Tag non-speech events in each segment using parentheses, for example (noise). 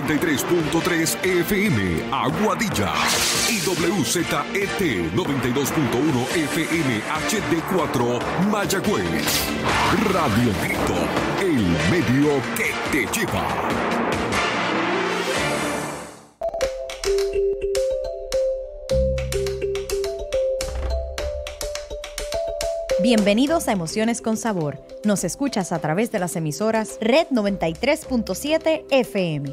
93.3 FM Aguadilla y WZET 92.1 FM HD4 Mayagüez. Radio Neto, el medio que te lleva. Bienvenidos a Emociones con Sabor. Nos escuchas a través de las emisoras Red 93.7 FM,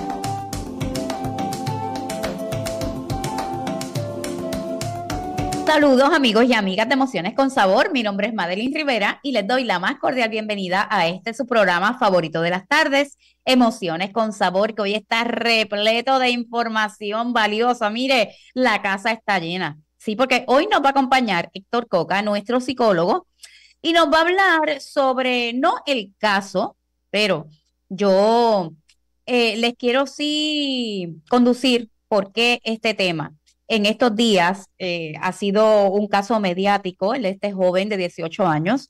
Saludos amigos y amigas de Emociones con Sabor, mi nombre es Madeline Rivera y les doy la más cordial bienvenida a este su programa favorito de las tardes, Emociones con Sabor, que hoy está repleto de información valiosa. Mire, la casa está llena. Sí, porque hoy nos va a acompañar Héctor Coca, nuestro psicólogo, y nos va a hablar sobre, no el caso, pero yo eh, les quiero sí conducir por qué este tema en estos días eh, ha sido un caso mediático, el de este joven de 18 años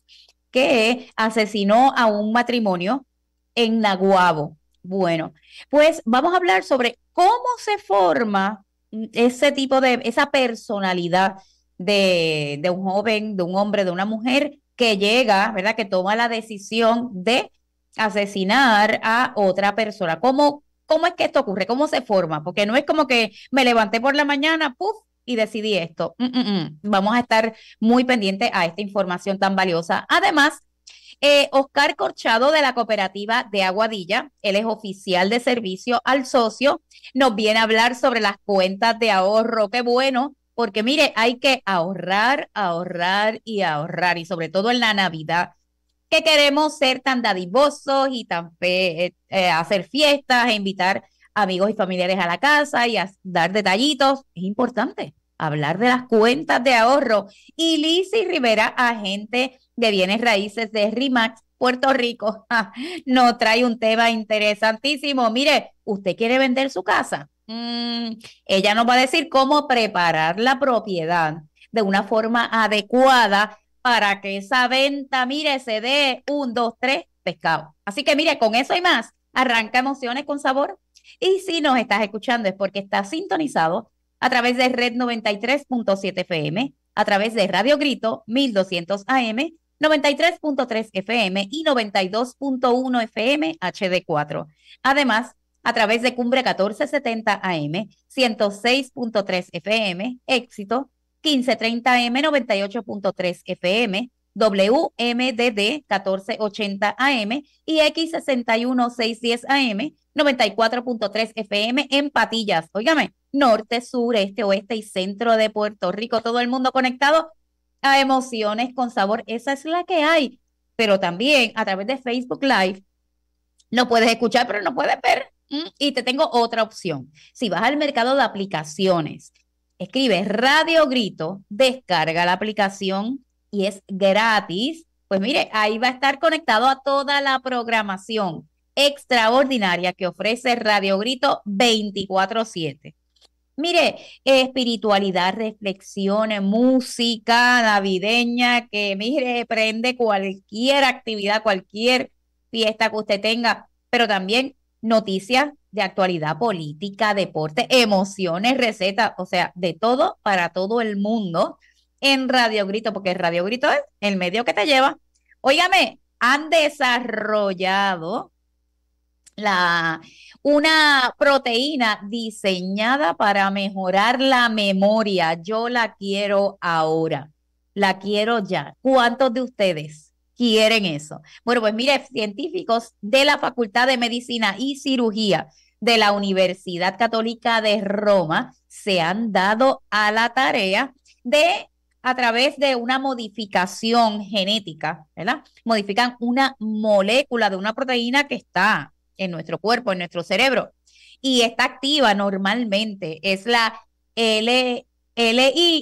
que asesinó a un matrimonio en Naguabo. Bueno, pues vamos a hablar sobre cómo se forma ese tipo de, esa personalidad de, de, un joven, de un hombre, de una mujer que llega, ¿verdad? Que toma la decisión de asesinar a otra persona. ¿Cómo, ¿Cómo es que esto ocurre? ¿Cómo se forma? Porque no es como que me levanté por la mañana, puff, y decidí esto. Mm, mm, mm. Vamos a estar muy pendientes a esta información tan valiosa. Además, eh, Oscar Corchado de la cooperativa de Aguadilla, él es oficial de servicio al socio, nos viene a hablar sobre las cuentas de ahorro. Qué bueno, porque mire, hay que ahorrar, ahorrar y ahorrar, y sobre todo en la Navidad que queremos ser tan dadivosos y tan eh, eh, hacer fiestas e invitar amigos y familiares a la casa y dar detallitos. Es importante hablar de las cuentas de ahorro. Y y Rivera, agente de bienes raíces de RIMAX Puerto Rico, (laughs) ah, nos trae un tema interesantísimo. Mire, ¿usted quiere vender su casa? Mm, ella nos va a decir cómo preparar la propiedad de una forma adecuada para que esa venta, mire, se dé un, dos, tres pescado. Así que mire, con eso y más, arranca emociones con sabor. Y si nos estás escuchando es porque estás sintonizado a través de Red 93.7 FM, a través de Radio Grito 1200 AM, 93.3 FM y 92.1 FM HD4. Además, a través de Cumbre 1470 AM, 106.3 FM, éxito 1530M 98.3 FM, WMDD 1480 AM y X61 AM 94.3 FM en Patillas. Óigame, norte, sur, este, oeste y centro de Puerto Rico, todo el mundo conectado a emociones con sabor, esa es la que hay. Pero también a través de Facebook Live no puedes escuchar, pero no puedes ver. Mm, y te tengo otra opción. Si vas al mercado de aplicaciones Escribe Radio Grito, descarga la aplicación y es gratis. Pues mire, ahí va a estar conectado a toda la programación extraordinaria que ofrece Radio Grito 24/7. Mire, espiritualidad, reflexiones, música navideña, que mire, prende cualquier actividad, cualquier fiesta que usted tenga, pero también noticias de actualidad política, deporte, emociones, recetas, o sea, de todo para todo el mundo en Radio Grito, porque Radio Grito es el medio que te lleva. Óigame, han desarrollado la, una proteína diseñada para mejorar la memoria. Yo la quiero ahora, la quiero ya. ¿Cuántos de ustedes quieren eso. Bueno, pues mire, científicos de la Facultad de Medicina y Cirugía de la Universidad Católica de Roma se han dado a la tarea de, a través de una modificación genética, ¿verdad? Modifican una molécula de una proteína que está en nuestro cuerpo, en nuestro cerebro, y está activa normalmente. Es la L LIMK1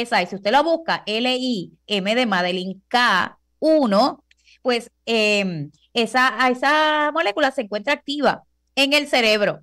esa, y si usted la busca, LIM de Madeline K1, pues em, esa, esa molécula se encuentra activa en el cerebro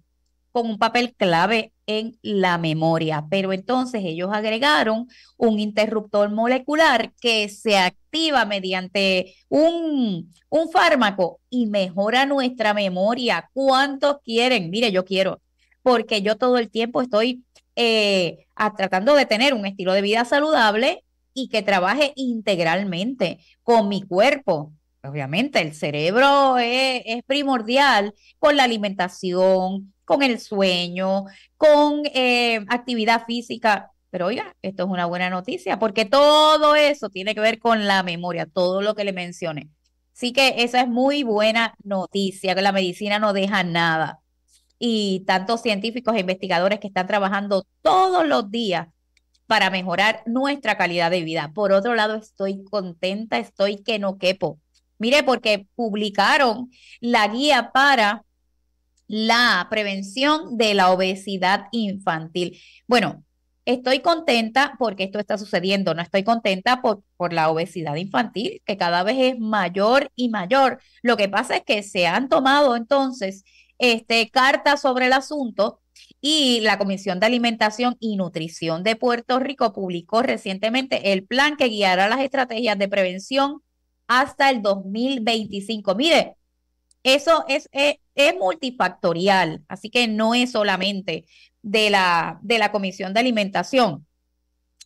con un papel clave en la memoria. Pero entonces ellos agregaron un interruptor molecular que se activa mediante un, un fármaco y mejora nuestra memoria. ¿Cuántos quieren? Mire, yo quiero, porque yo todo el tiempo estoy eh, a, tratando de tener un estilo de vida saludable y que trabaje integralmente con mi cuerpo. Obviamente el cerebro es, primordial con la alimentación, con el sueño, con eh, actividad física. Pero oiga, esto es una buena noticia porque todo eso tiene que ver con la memoria, todo lo que le mencioné. Así que esa es muy buena noticia, que la medicina no deja nada y tantos científicos e investigadores que están trabajando todos los días para mejorar nuestra calidad de vida. Por otro lado, estoy contenta, estoy que no quepo. Mire, porque publicaron la guía para la prevención de la obesidad infantil. Bueno, estoy contenta porque esto está sucediendo, no estoy contenta por, la obesidad infantil, que cada vez es mayor y mayor. Lo que pasa es que se han tomado entonces este, sobre el asunto y la Comisión de Alimentación y Nutrición de Puerto Rico publicó recientemente el plan que guiará las estrategias de prevención hasta el 2025. Mire, eso es, eh, es, multifactorial, así que no es solamente de la, de la Comisión de Alimentación.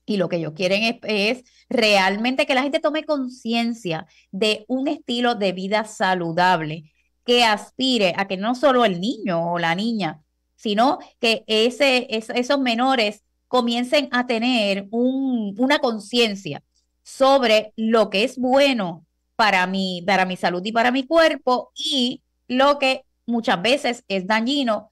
Y lo que ellos quieren es, es realmente que la gente tome conciencia de un estilo de vida saludable que aspire a que no solo el niño o la niña, sino que ese, esos menores comiencen a tener un, una conciencia sobre lo que es bueno para mi, para mi salud y para mi cuerpo y lo que muchas veces es dañino.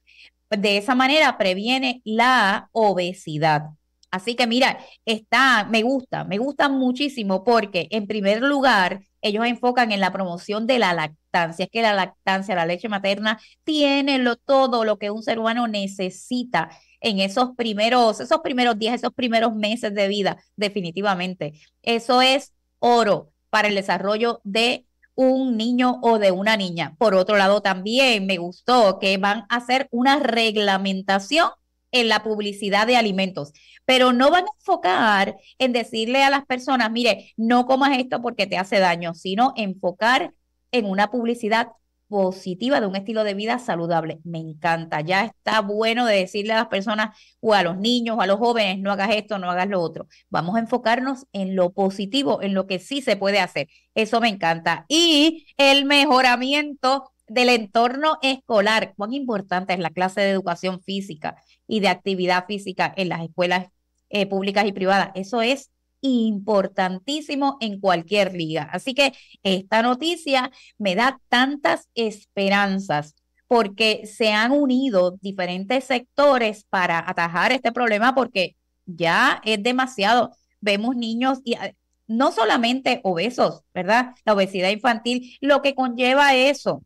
De esa manera previene la obesidad. Así que mira, está, me gusta, me gusta muchísimo porque en primer lugar ellos enfocan en la promoción de la lactancia. Es que la lactancia, la leche materna, tiene todo lo que un ser humano necesita en esos primeros, esos primeros días, esos primeros meses de vida, definitivamente. Eso es oro para el desarrollo de un niño o de una niña. Por otro lado, también me gustó que van a hacer una reglamentación en la publicidad de alimentos, pero no van a enfocar en decirle a las personas, mire, no comas esto porque te hace daño, sino enfocar en una publicidad positiva de un estilo de vida saludable. Me encanta, ya está bueno de decirle a las personas o a los niños o a los jóvenes, no hagas esto, no hagas lo otro. Vamos a enfocarnos en lo positivo, en lo que sí se puede hacer. Eso me encanta. Y el mejoramiento del entorno escolar, cuán importante es la clase de educación física y de actividad física en las escuelas eh, públicas y privadas. Eso es importantísimo en cualquier liga. Así que esta noticia me da tantas esperanzas porque se han unido diferentes sectores para atajar este problema porque ya es demasiado. Vemos niños y eh, no solamente obesos, ¿verdad? La obesidad infantil, lo que conlleva eso,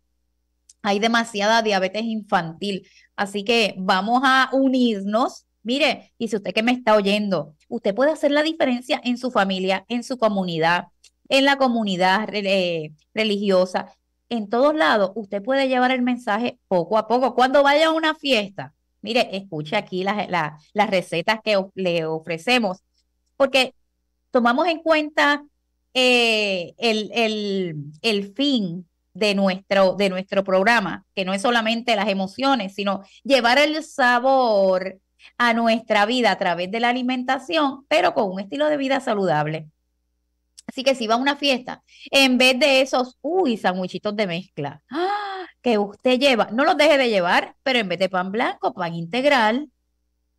hay demasiada diabetes infantil, así que vamos a unirnos. Mire, y si usted que me está oyendo, usted puede hacer la diferencia en su familia, en su comunidad, en la comunidad eh, religiosa, en todos lados. Usted puede llevar el mensaje poco a poco. Cuando vaya a una fiesta, mire, escuche aquí las, recetas que le ofrecemos, porque tomamos en cuenta eh, el, el, el fin de nuestro, de nuestro programa, que no es solamente las emociones, sino llevar el sabor a nuestra vida a través de la alimentación, pero con un estilo de vida saludable. Así que si va a una fiesta, en vez de esos, uy, sandwichitos de mezcla, ¡ah! que usted lleva, no los deje de llevar, pero en vez de pan blanco, pan integral,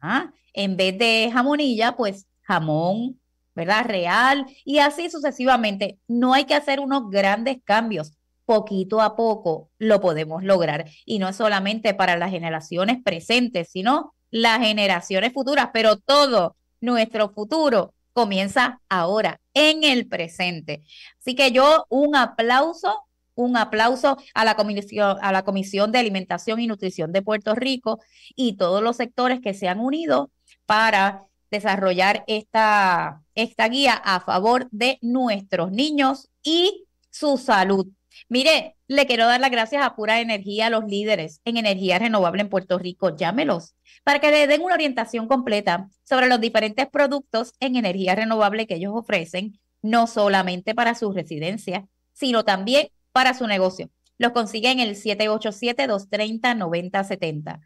¿ah? en vez de jamonilla, pues jamón, ¿verdad? Real, y así sucesivamente. No hay que hacer unos grandes cambios poquito a poco lo podemos lograr. Y no solamente para las generaciones presentes, sino las generaciones futuras, pero todo nuestro futuro comienza ahora, en el presente. Así que yo un aplauso, un aplauso a la Comisión, a la comisión de Alimentación y Nutrición de Puerto Rico y todos los sectores que se han unido para desarrollar esta, esta guía a favor de nuestros niños y su salud. Mire, le quiero dar las gracias a Pura Energía, a los líderes en energía renovable en Puerto Rico. Llámelos para que le den una orientación completa sobre los diferentes productos en energía renovable que ellos ofrecen, no solamente para su residencia, sino también para su negocio. Los consigue en el 787-230-9070.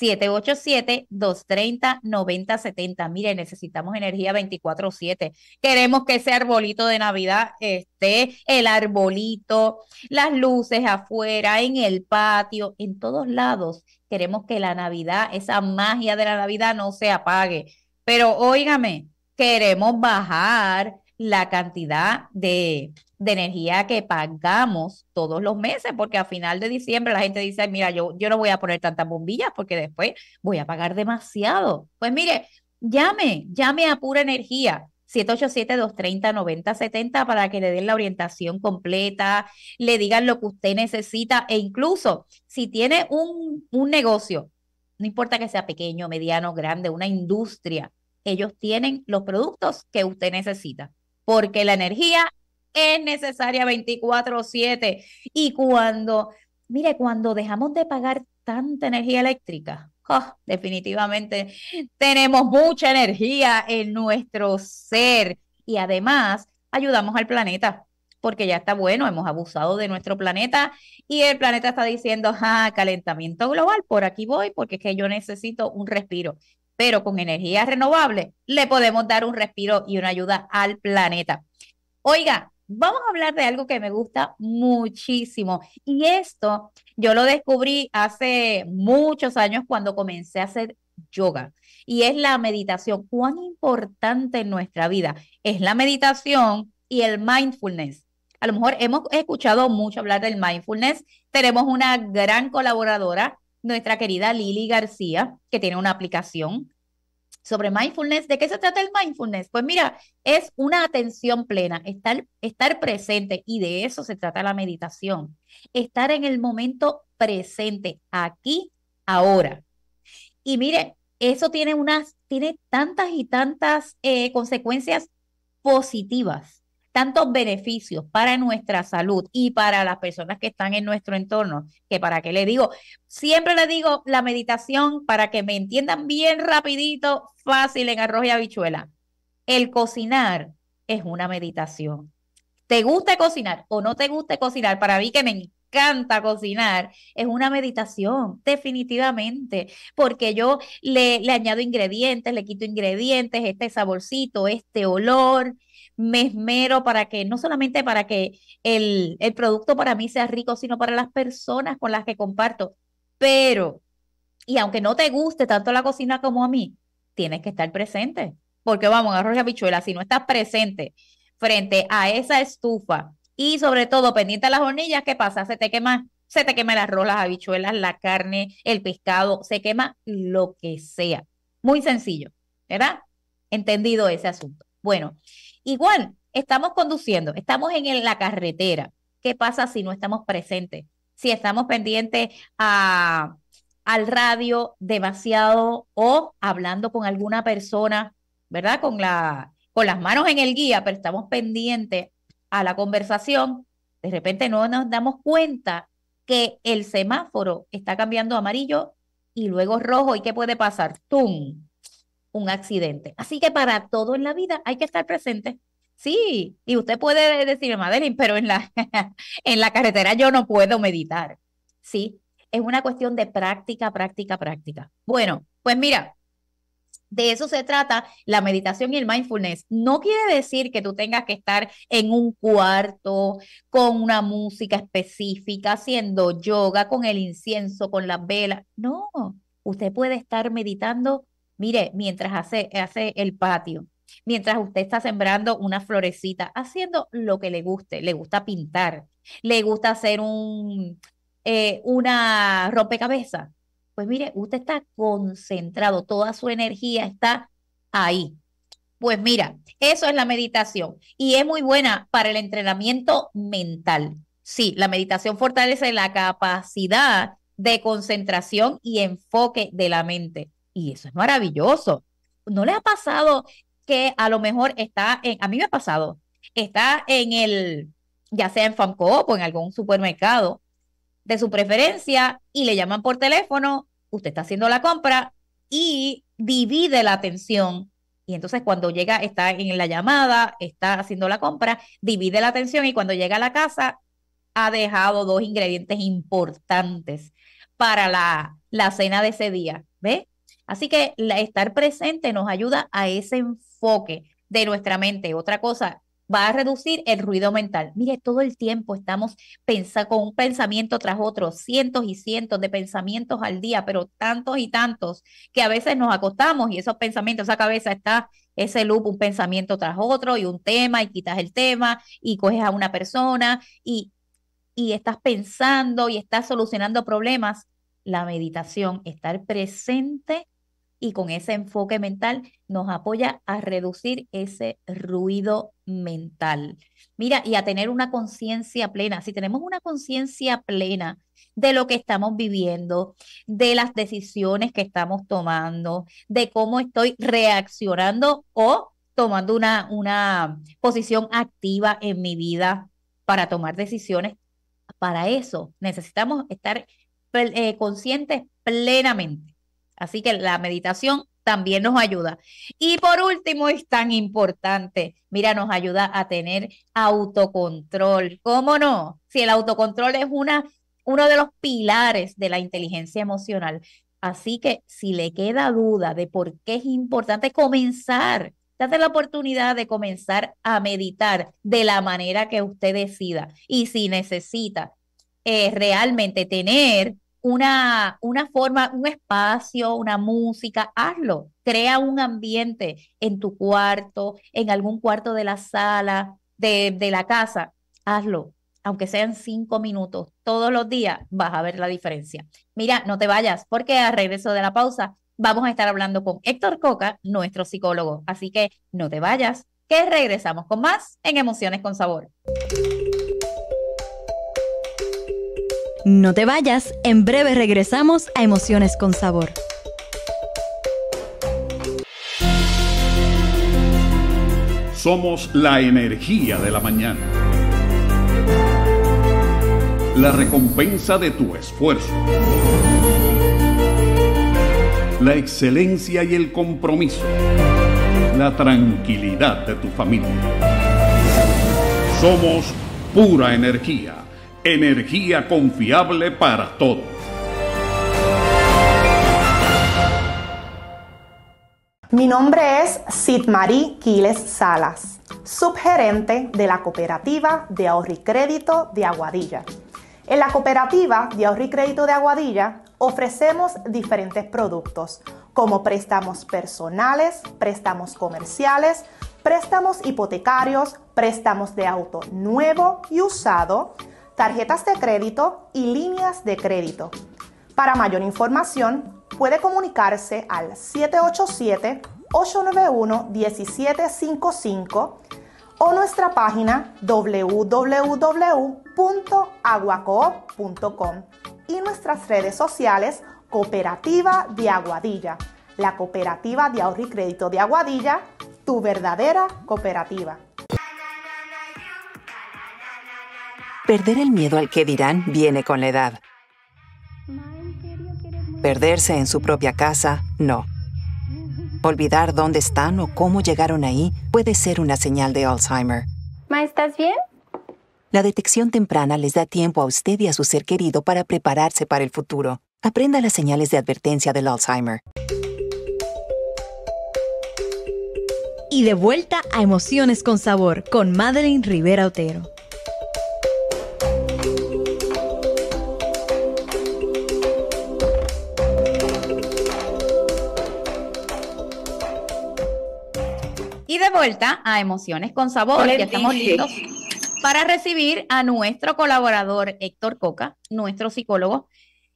787-230-9070. Mire, necesitamos energía 24/7. Queremos que ese arbolito de Navidad esté, el arbolito, las luces afuera, en el patio, en todos lados. Queremos que la Navidad, esa magia de la Navidad no se apague. Pero óigame, queremos bajar la cantidad de, energía que pagamos todos los meses, porque a final de diciembre la gente dice, mira, yo, yo no voy a poner tantas bombillas porque después voy a pagar demasiado. Pues mire, llame, llame a pura energía. 787-230-9070 para que le den la orientación completa, le digan lo que usted necesita e incluso si tiene un, un negocio, no importa que sea pequeño, mediano, grande, una industria, ellos tienen los productos que usted necesita porque la energía es necesaria 24/7. Y cuando, mire, cuando dejamos de pagar tanta energía eléctrica, oh, definitivamente tenemos mucha energía en nuestro ser y además ayudamos al planeta. Porque ya está bueno, hemos abusado de nuestro planeta y el planeta está diciendo, ah, calentamiento global, por aquí voy, porque es que yo necesito un respiro pero con energías renovables le podemos dar un respiro y una ayuda al planeta. Oiga, vamos a hablar de algo que me gusta muchísimo. Y esto yo lo descubrí hace muchos años cuando comencé a hacer yoga. Y es la meditación. Cuán importante en nuestra vida es la meditación y el mindfulness. A lo mejor hemos escuchado mucho hablar del mindfulness. Tenemos una gran colaboradora, nuestra querida Lili García, que tiene una aplicación sobre mindfulness. ¿De qué se trata el mindfulness? Pues mira, es una atención plena, estar, estar presente y de eso se trata la meditación. Estar en el momento presente, aquí, ahora. Y mire, eso tiene unas, tiene tantas y tantas eh, consecuencias positivas tantos beneficios para nuestra salud y para las personas que están en nuestro entorno, que para qué le digo, siempre le digo la meditación para que me entiendan bien rapidito, fácil en arroz y habichuela. El cocinar es una meditación. Te gusta cocinar o no te gusta cocinar, para mí que me encanta cocinar, es una meditación, definitivamente, porque yo le, le añado ingredientes, le quito ingredientes, este saborcito, este olor, me esmero para que, no solamente para que el, producto para mí sea rico, sino para las personas con las que comparto. Pero, y aunque no te guste tanto la cocina como a mí, tienes que estar presente. Porque vamos, arroz y habichuelas, si no estás presente frente a esa estufa y sobre todo pendiente a las hornillas, ¿qué pasa? Se te quema, se te quema el arroz, las habichuelas, la carne, el pescado, se quema lo que sea. Muy sencillo, ¿verdad? Entendido ese asunto. Bueno, Igual, estamos conduciendo, estamos en la carretera. ¿Qué pasa si no estamos presentes? Si estamos pendientes al radio demasiado o hablando con alguna persona, ¿verdad? Con, la, con las manos en el guía, pero estamos pendientes a la conversación, de repente no nos damos cuenta que el semáforo está cambiando amarillo y luego rojo. ¿Y qué puede pasar? ¡Tum! un accidente. Así que para todo en la vida hay que estar presente. Sí, y usted puede decir, Madeline, pero en la, (laughs) en la carretera yo no puedo meditar. Sí, es una cuestión de práctica, práctica, práctica. Bueno, pues mira, de eso se trata la meditación y el mindfulness. No quiere decir que tú tengas que estar en un cuarto con una música específica, haciendo yoga, con el incienso, con las velas. No, usted puede estar meditando Mire, mientras hace, hace el patio, mientras usted está sembrando una florecita, haciendo lo que le guste, le gusta pintar, le gusta hacer un, eh, una rompecabezas. Pues mire, usted está concentrado, toda su energía está ahí. Pues mira, eso es la meditación y es muy buena para el entrenamiento mental. Sí, la meditación fortalece la capacidad de concentración y enfoque de la mente. Y eso es maravilloso. ¿No le ha pasado que a lo mejor está en, a mí me ha pasado, está en el, ya sea en Famco o en algún supermercado de su preferencia y le llaman por teléfono, usted está haciendo la compra y divide la atención. Y entonces cuando llega, está en la llamada, está haciendo la compra, divide la atención y cuando llega a la casa ha dejado dos ingredientes importantes para la, la cena de ese día. ¿Ve? Así que estar presente nos ayuda a ese enfoque de nuestra mente. Otra cosa, va a reducir el ruido mental. Mire, todo el tiempo estamos pensando con un pensamiento tras otro, cientos y cientos de pensamientos al día, pero tantos y tantos que a veces nos acostamos y esos pensamientos, esa cabeza está ese loop, un pensamiento tras otro y un tema y quitas el tema y coges a una persona y, y estás pensando y estás solucionando problemas. La meditación, estar presente y con ese enfoque mental nos apoya a reducir ese ruido mental. Mira, y a tener una conciencia plena. Si tenemos una conciencia plena de lo que estamos viviendo, de las decisiones que estamos tomando, de cómo estoy reaccionando o tomando una, una posición activa en mi vida para tomar decisiones. Para eso necesitamos estar eh, conscientes plenamente. Así que la meditación también nos ayuda. Y por último, es tan importante, mira, nos ayuda a tener autocontrol. ¿Cómo no? Si el autocontrol es una, uno de los pilares de la inteligencia emocional. Así que si le queda duda de por qué es importante comenzar, date la oportunidad de comenzar a meditar de la manera que usted decida. Y si necesita eh, realmente tener una, una forma, un espacio, una música, hazlo. Crea un ambiente en tu cuarto, en algún cuarto de la sala, de, de la casa, hazlo. Aunque sean cinco minutos todos los días, vas a ver la diferencia. Mira, no te vayas, porque al regreso de la pausa vamos a estar hablando con Héctor Coca, nuestro psicólogo. Así que no te vayas, que regresamos con más en Emociones con Sabor. No te vayas, en breve regresamos a Emociones con Sabor. Somos la energía de la mañana. La recompensa de tu esfuerzo. La excelencia y el compromiso. La tranquilidad de tu familia. Somos pura energía energía confiable para todos. Mi nombre es Sidmarí Quiles Salas, subgerente de la cooperativa de ahorro y crédito de Aguadilla. En la cooperativa de ahorro y crédito de Aguadilla ofrecemos diferentes productos como préstamos personales, préstamos comerciales, préstamos hipotecarios, préstamos de auto nuevo y usado, tarjetas de crédito y líneas de crédito. Para mayor información, puede comunicarse al 787-891-1755 o nuestra página www.aguacoop.com y nuestras redes sociales Cooperativa de Aguadilla, la Cooperativa de Ahorro y Crédito de Aguadilla, tu verdadera cooperativa. perder el miedo al que dirán viene con la edad. Perderse en su propia casa, no. Olvidar dónde están o cómo llegaron ahí puede ser una señal de Alzheimer. Ma, ¿estás bien? La detección temprana les da tiempo a usted y a su ser querido para prepararse para el futuro. Aprenda las señales de advertencia del Alzheimer. Y de vuelta a Emociones con Sabor con Madeline Rivera Otero. vuelta a Emociones con Sabor. Ya estamos listos para recibir a nuestro colaborador Héctor Coca, nuestro psicólogo,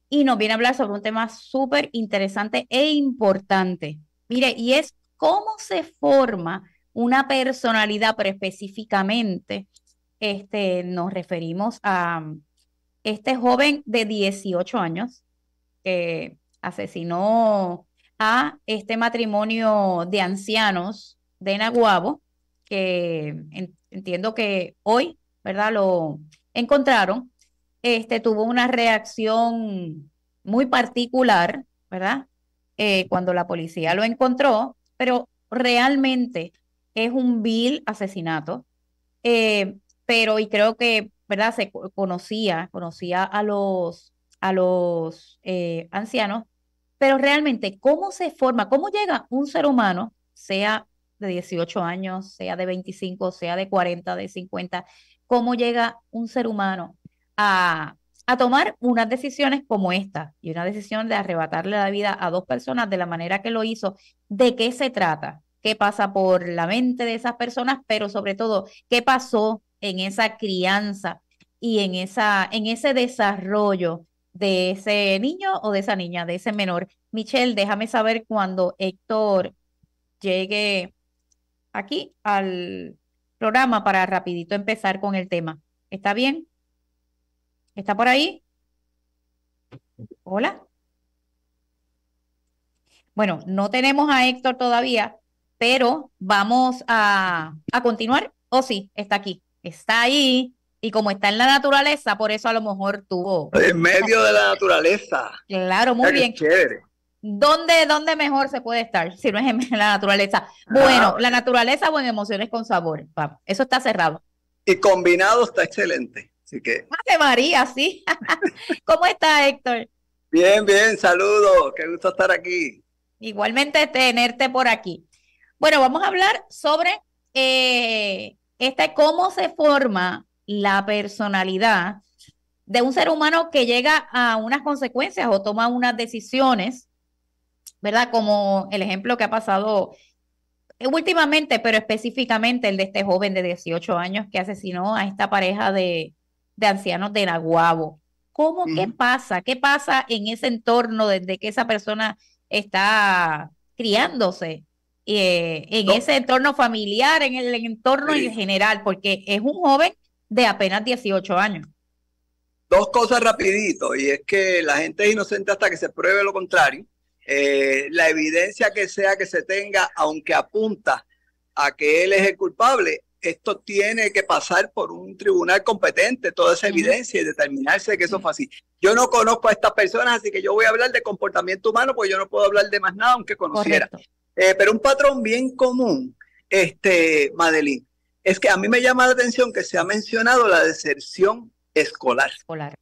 y nos viene a hablar sobre un tema súper interesante e importante. Mire, y es cómo se forma una personalidad, pero específicamente este, nos referimos a este joven de 18 años que asesinó a este matrimonio de ancianos de Naguabo, que entiendo que hoy, ¿verdad? Lo encontraron, este, tuvo una reacción muy particular, ¿verdad? Eh, cuando la policía lo encontró, pero realmente es un vil asesinato. Eh, pero, y creo que, ¿verdad? Se conocía, conocía a los, a los eh, ancianos, pero realmente, ¿cómo se forma, cómo llega un ser humano, sea de 18 años, sea de 25, sea de 40, de 50, cómo llega un ser humano a, a tomar unas decisiones como esta y una decisión de arrebatarle la vida a dos personas de la manera que lo hizo, ¿de qué se trata? ¿Qué pasa por la mente de esas personas? Pero sobre todo, ¿qué pasó en esa crianza y en, esa, en ese desarrollo de ese niño o de esa niña, de ese menor? Michelle, déjame saber cuando Héctor llegue aquí al programa para rapidito empezar con el tema. ¿Está bien? ¿Está por ahí? Hola. Bueno, no tenemos a Héctor todavía, pero vamos a, continuar. oh, sí? Está aquí. Está ahí. Y como está en la naturaleza, por eso a lo mejor tuvo. En medio de la naturaleza. Claro, muy bien. ¿Dónde, mejor se puede estar si no es en (laughs) la naturaleza? Bueno, ah. la naturaleza o en emociones con sabor. eso está cerrado. Y combinado está excelente. Así que. Madre ah, María, sí. (laughs) ¿Cómo está, Héctor? Bien, bien, saludos. Qué gusto estar aquí. Igualmente tenerte por aquí. Bueno, vamos a hablar sobre eh, este cómo se forma la personalidad de un ser humano que llega a unas consecuencias o toma unas decisiones ¿verdad? Como el ejemplo que ha pasado últimamente, pero específicamente el de este joven de 18 años que asesinó a esta pareja de, ancianos de Naguabo. ¿Cómo, qué pasa? ¿Qué pasa en ese entorno desde que esa persona está criándose? Eh, en ese entorno familiar, en el entorno en general, porque es un joven de apenas 18 años. Dos cosas rapidito, y es que la gente es inocente hasta que se pruebe lo contrario. Eh, la evidencia que sea que se tenga, aunque apunta a que él es el culpable, esto tiene que pasar por un tribunal competente, toda esa evidencia y determinarse que eso fue así. Yo no conozco a estas personas, así que yo voy a hablar de comportamiento humano, pues yo no puedo hablar de más nada, aunque conociera. Eh, pero un patrón bien común, este, Madeline, es que a mí me llama la atención que se ha mencionado la deserción escolar. escolar.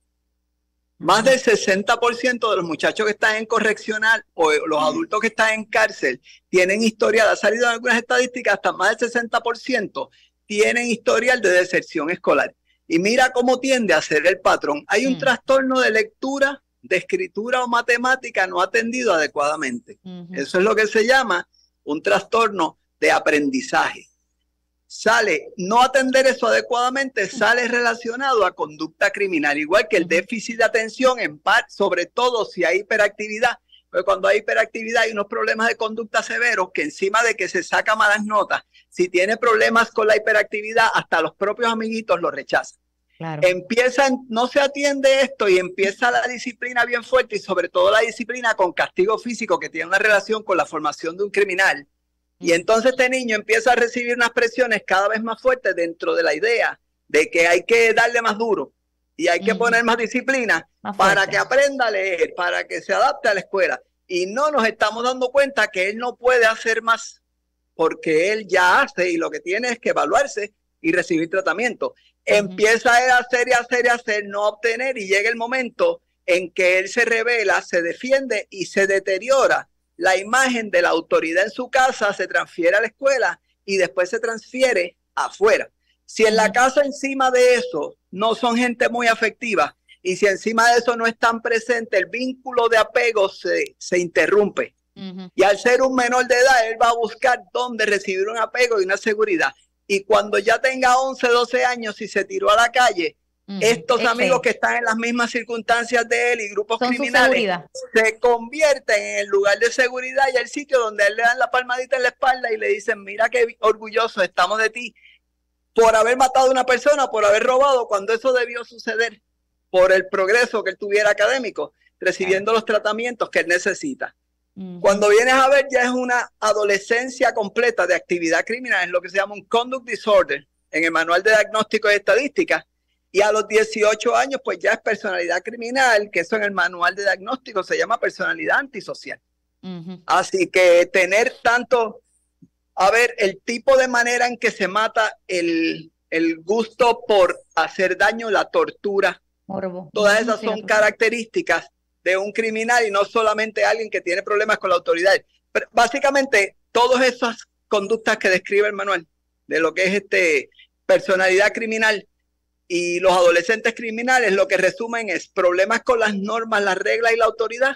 Más del 60% de los muchachos que están en correccional o los adultos que están en cárcel tienen historial, ha salido en algunas estadísticas, hasta más del 60% tienen historial de deserción escolar. Y mira cómo tiende a ser el patrón. Hay un mm. trastorno de lectura, de escritura o matemática no atendido adecuadamente. Eso es lo que se llama un trastorno de aprendizaje sale, no atender eso adecuadamente sale relacionado a conducta criminal, igual que el déficit de atención, en par, sobre todo si hay hiperactividad. Porque cuando hay hiperactividad hay unos problemas de conducta severos que encima de que se saca malas notas, si tiene problemas con la hiperactividad, hasta los propios amiguitos lo rechazan. no se atiende esto y empieza la disciplina bien fuerte y sobre todo la disciplina con castigo físico que tiene una relación con la formación de un criminal y entonces este niño empieza a recibir unas presiones cada vez más fuertes dentro de la idea de que hay que darle más duro y hay que poner más disciplina para que aprenda a leer, para que se adapte a la escuela. Y no nos estamos dando cuenta que él no puede hacer más porque él ya hace y lo que tiene es que evaluarse y recibir tratamiento. Empieza a hacer y hacer y hacer, no obtener y llega el momento en que él se revela, se defiende y se deteriora la imagen de la autoridad en su casa se transfiere a la escuela y después se transfiere afuera. Si en la casa encima de eso no son gente muy afectiva y si encima de eso no están presentes, el vínculo de apego se, se interrumpe. Y al ser un menor de edad, él va a buscar dónde recibir un apego y una seguridad. Y cuando ya tenga 11, 12 años y se tiró a la calle, estos amigos que están en las mismas circunstancias de él y grupos criminales se convierten en el lugar de seguridad y el sitio donde él le dan la palmadita en la espalda y le dicen, mira qué orgulloso estamos de ti por haber matado a una persona, por haber robado, cuando eso debió suceder, por el progreso que él tuviera académico, recibiendo los tratamientos que él necesita. Cuando vienes a ver, ya es una adolescencia completa de actividad criminal, es lo que se llama un conduct disorder en el manual de diagnóstico y estadística y a los 18 años, pues ya es personalidad criminal, que eso en el manual de diagnóstico se llama personalidad antisocial. Así que tener tanto, a ver, el tipo de manera en que se mata, el, gusto por hacer daño, la tortura, todas esas son características de un criminal y no solamente alguien que tiene problemas con la autoridad. básicamente, todas esas conductas que describe el manual de lo que es este personalidad criminal y los adolescentes criminales lo que resumen es problemas con las normas, las reglas y la autoridad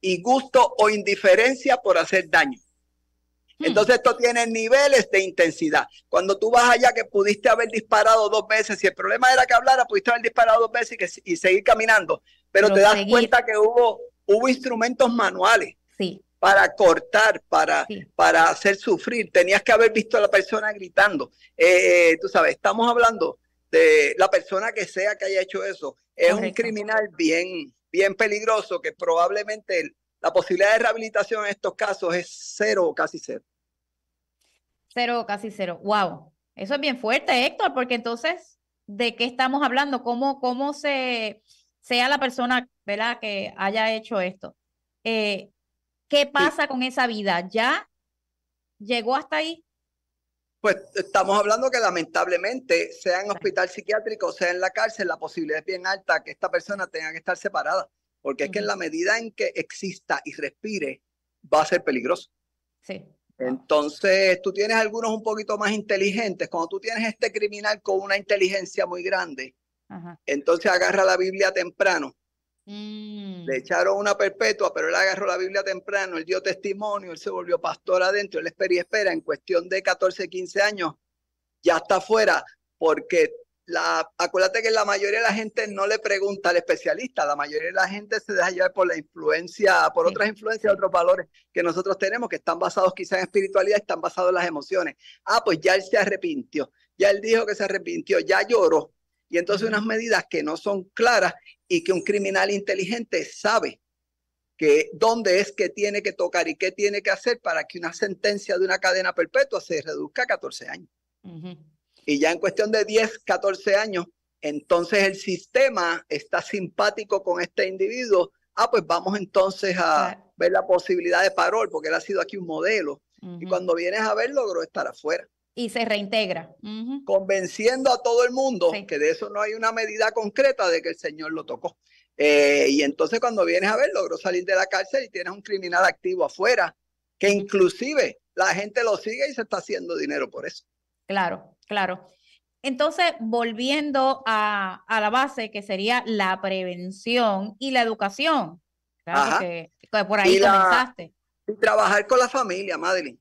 y gusto o indiferencia por hacer daño. Hmm. Entonces esto tiene niveles de intensidad. Cuando tú vas allá que pudiste haber disparado dos veces, y el problema era que hablara, pudiste haber disparado dos veces y, que, y seguir caminando, pero, te das cuenta que hubo, hubo instrumentos manuales sí. para cortar, para, para hacer sufrir. Tenías que haber visto a la persona gritando. Eh, eh, tú sabes, estamos hablando de la persona que sea que haya hecho eso, es un criminal bien, bien peligroso que probablemente la posibilidad de rehabilitación en estos casos es cero o casi cero. Cero o casi cero. Wow. Eso es bien fuerte, Héctor, porque entonces, ¿de qué estamos hablando? ¿Cómo, cómo se sea la persona ¿verdad? que haya hecho esto? Eh, ¿Qué pasa con esa vida? ¿Ya llegó hasta ahí? Pues estamos hablando que lamentablemente, sea en hospital psiquiátrico, sea en la cárcel, la posibilidad es bien alta que esta persona tenga que estar separada, porque es que en la medida en que exista y respire, va a ser peligroso. Sí. Entonces, tú tienes algunos un poquito más inteligentes. Cuando tú tienes este criminal con una inteligencia muy grande, entonces agarra la Biblia temprano Mm. Le echaron una perpetua, pero él agarró la Biblia temprano, él dio testimonio, él se volvió pastor adentro, él espera y espera, en cuestión de 14, 15 años, ya está afuera, porque la, acuérdate que la mayoría de la gente no le pregunta al especialista, la mayoría de la gente se deja llevar por la influencia, por otras influencias, otros valores que nosotros tenemos, que están basados quizás en espiritualidad, están basados en las emociones. Ah, pues ya él se arrepintió, ya él dijo que se arrepintió, ya lloró, y entonces unas medidas que no son claras y que un criminal inteligente sabe que dónde es que tiene que tocar y qué tiene que hacer para que una sentencia de una cadena perpetua se reduzca a 14 años. Y ya en cuestión de 10, 14 años, entonces el sistema está simpático con este individuo. Ah, pues vamos entonces a ver la posibilidad de parol, porque él ha sido aquí un modelo. Y cuando vienes a ver, logró estar afuera. Y se reintegra. Convenciendo a todo el mundo que de eso no hay una medida concreta de que el Señor lo tocó. Eh, y entonces cuando vienes a ver, logró salir de la cárcel y tienes un criminal activo afuera, que inclusive la gente lo sigue y se está haciendo dinero por eso. Claro, claro. Entonces, volviendo a, la base, que sería la prevención y la educación, claro, que, pues, por ahí comenzaste. Y trabajar con la familia, Madeline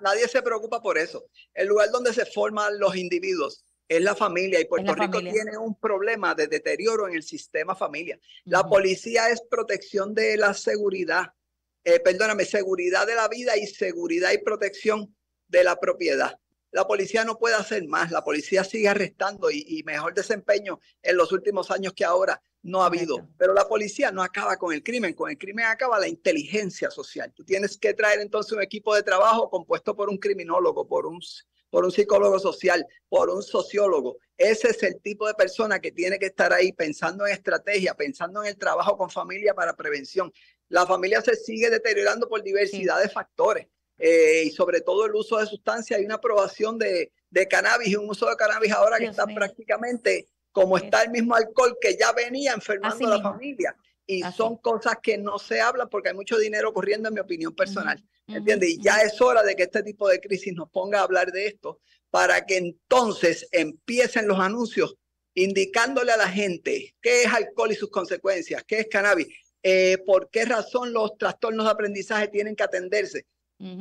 nadie se preocupa por eso. El lugar donde se forman los individuos es la familia y Puerto Rico tiene un problema de deterioro en el sistema familia. La policía es protección de la seguridad, eh, perdóname, seguridad de la vida y seguridad y protección de la propiedad. La policía no puede hacer más, la policía sigue arrestando y mejor desempeño en los últimos años que ahora no ha habido. Pero la policía no acaba con el crimen, con el crimen acaba la inteligencia social. Tú tienes que traer entonces un equipo de trabajo compuesto por un criminólogo, por un, por un psicólogo social, por un sociólogo. Ese es el tipo de persona que tiene que estar ahí pensando en estrategia, pensando en el trabajo con familia para prevención. La familia se sigue deteriorando por diversidad de factores. Eh, y sobre todo el uso de sustancias, hay una aprobación de, de cannabis y un uso de cannabis ahora que está prácticamente como está el mismo alcohol que ya venía enfermando a la familia. Y son cosas que no se hablan porque hay mucho dinero corriendo, en mi opinión personal. Y ya es hora de que este tipo de crisis nos ponga a hablar de esto para que entonces empiecen los anuncios indicándole a la gente qué es alcohol y sus consecuencias, qué es cannabis, eh, por qué razón los trastornos de aprendizaje tienen que atenderse.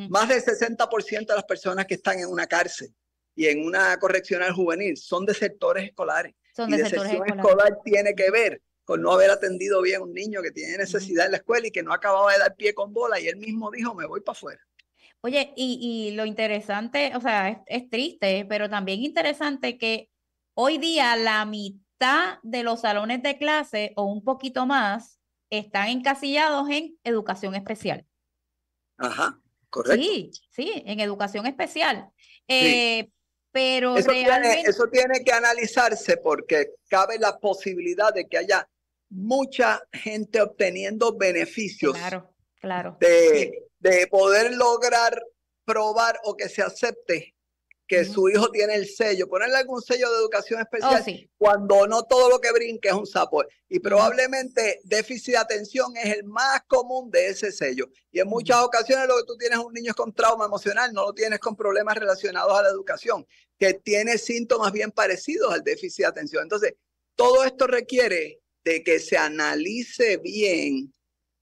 Más del 60% de las personas que están en una cárcel y en una correccional juvenil son de sectores escolares escolar tiene que ver con no haber atendido bien a un niño que tiene necesidad en la escuela y que no acababa de dar pie con bola y él mismo dijo, me voy para afuera. Oye, y, lo interesante, o sea, es, triste, pero también interesante que hoy día la mitad de los salones de clase o un poquito más están encasillados en educación especial. Ajá, correcto. Sí, sí, en educación especial. Eh, pero eso Tiene, que analizarse porque cabe la posibilidad de que haya mucha gente obteniendo beneficios. Claro, claro. de poder lograr probar o que se acepte que su hijo tiene el sello, ponerle algún sello de educación oh, especial cuando no todo lo que brinque es un sapo. Y probablemente déficit de atención es el más común de ese sello. Y en muchas ocasiones lo que tú tienes un niño con trauma emocional, no lo tienes con problemas relacionados a la educación, que tiene síntomas bien parecidos al déficit de atención. Entonces, todo esto requiere de que se analice bien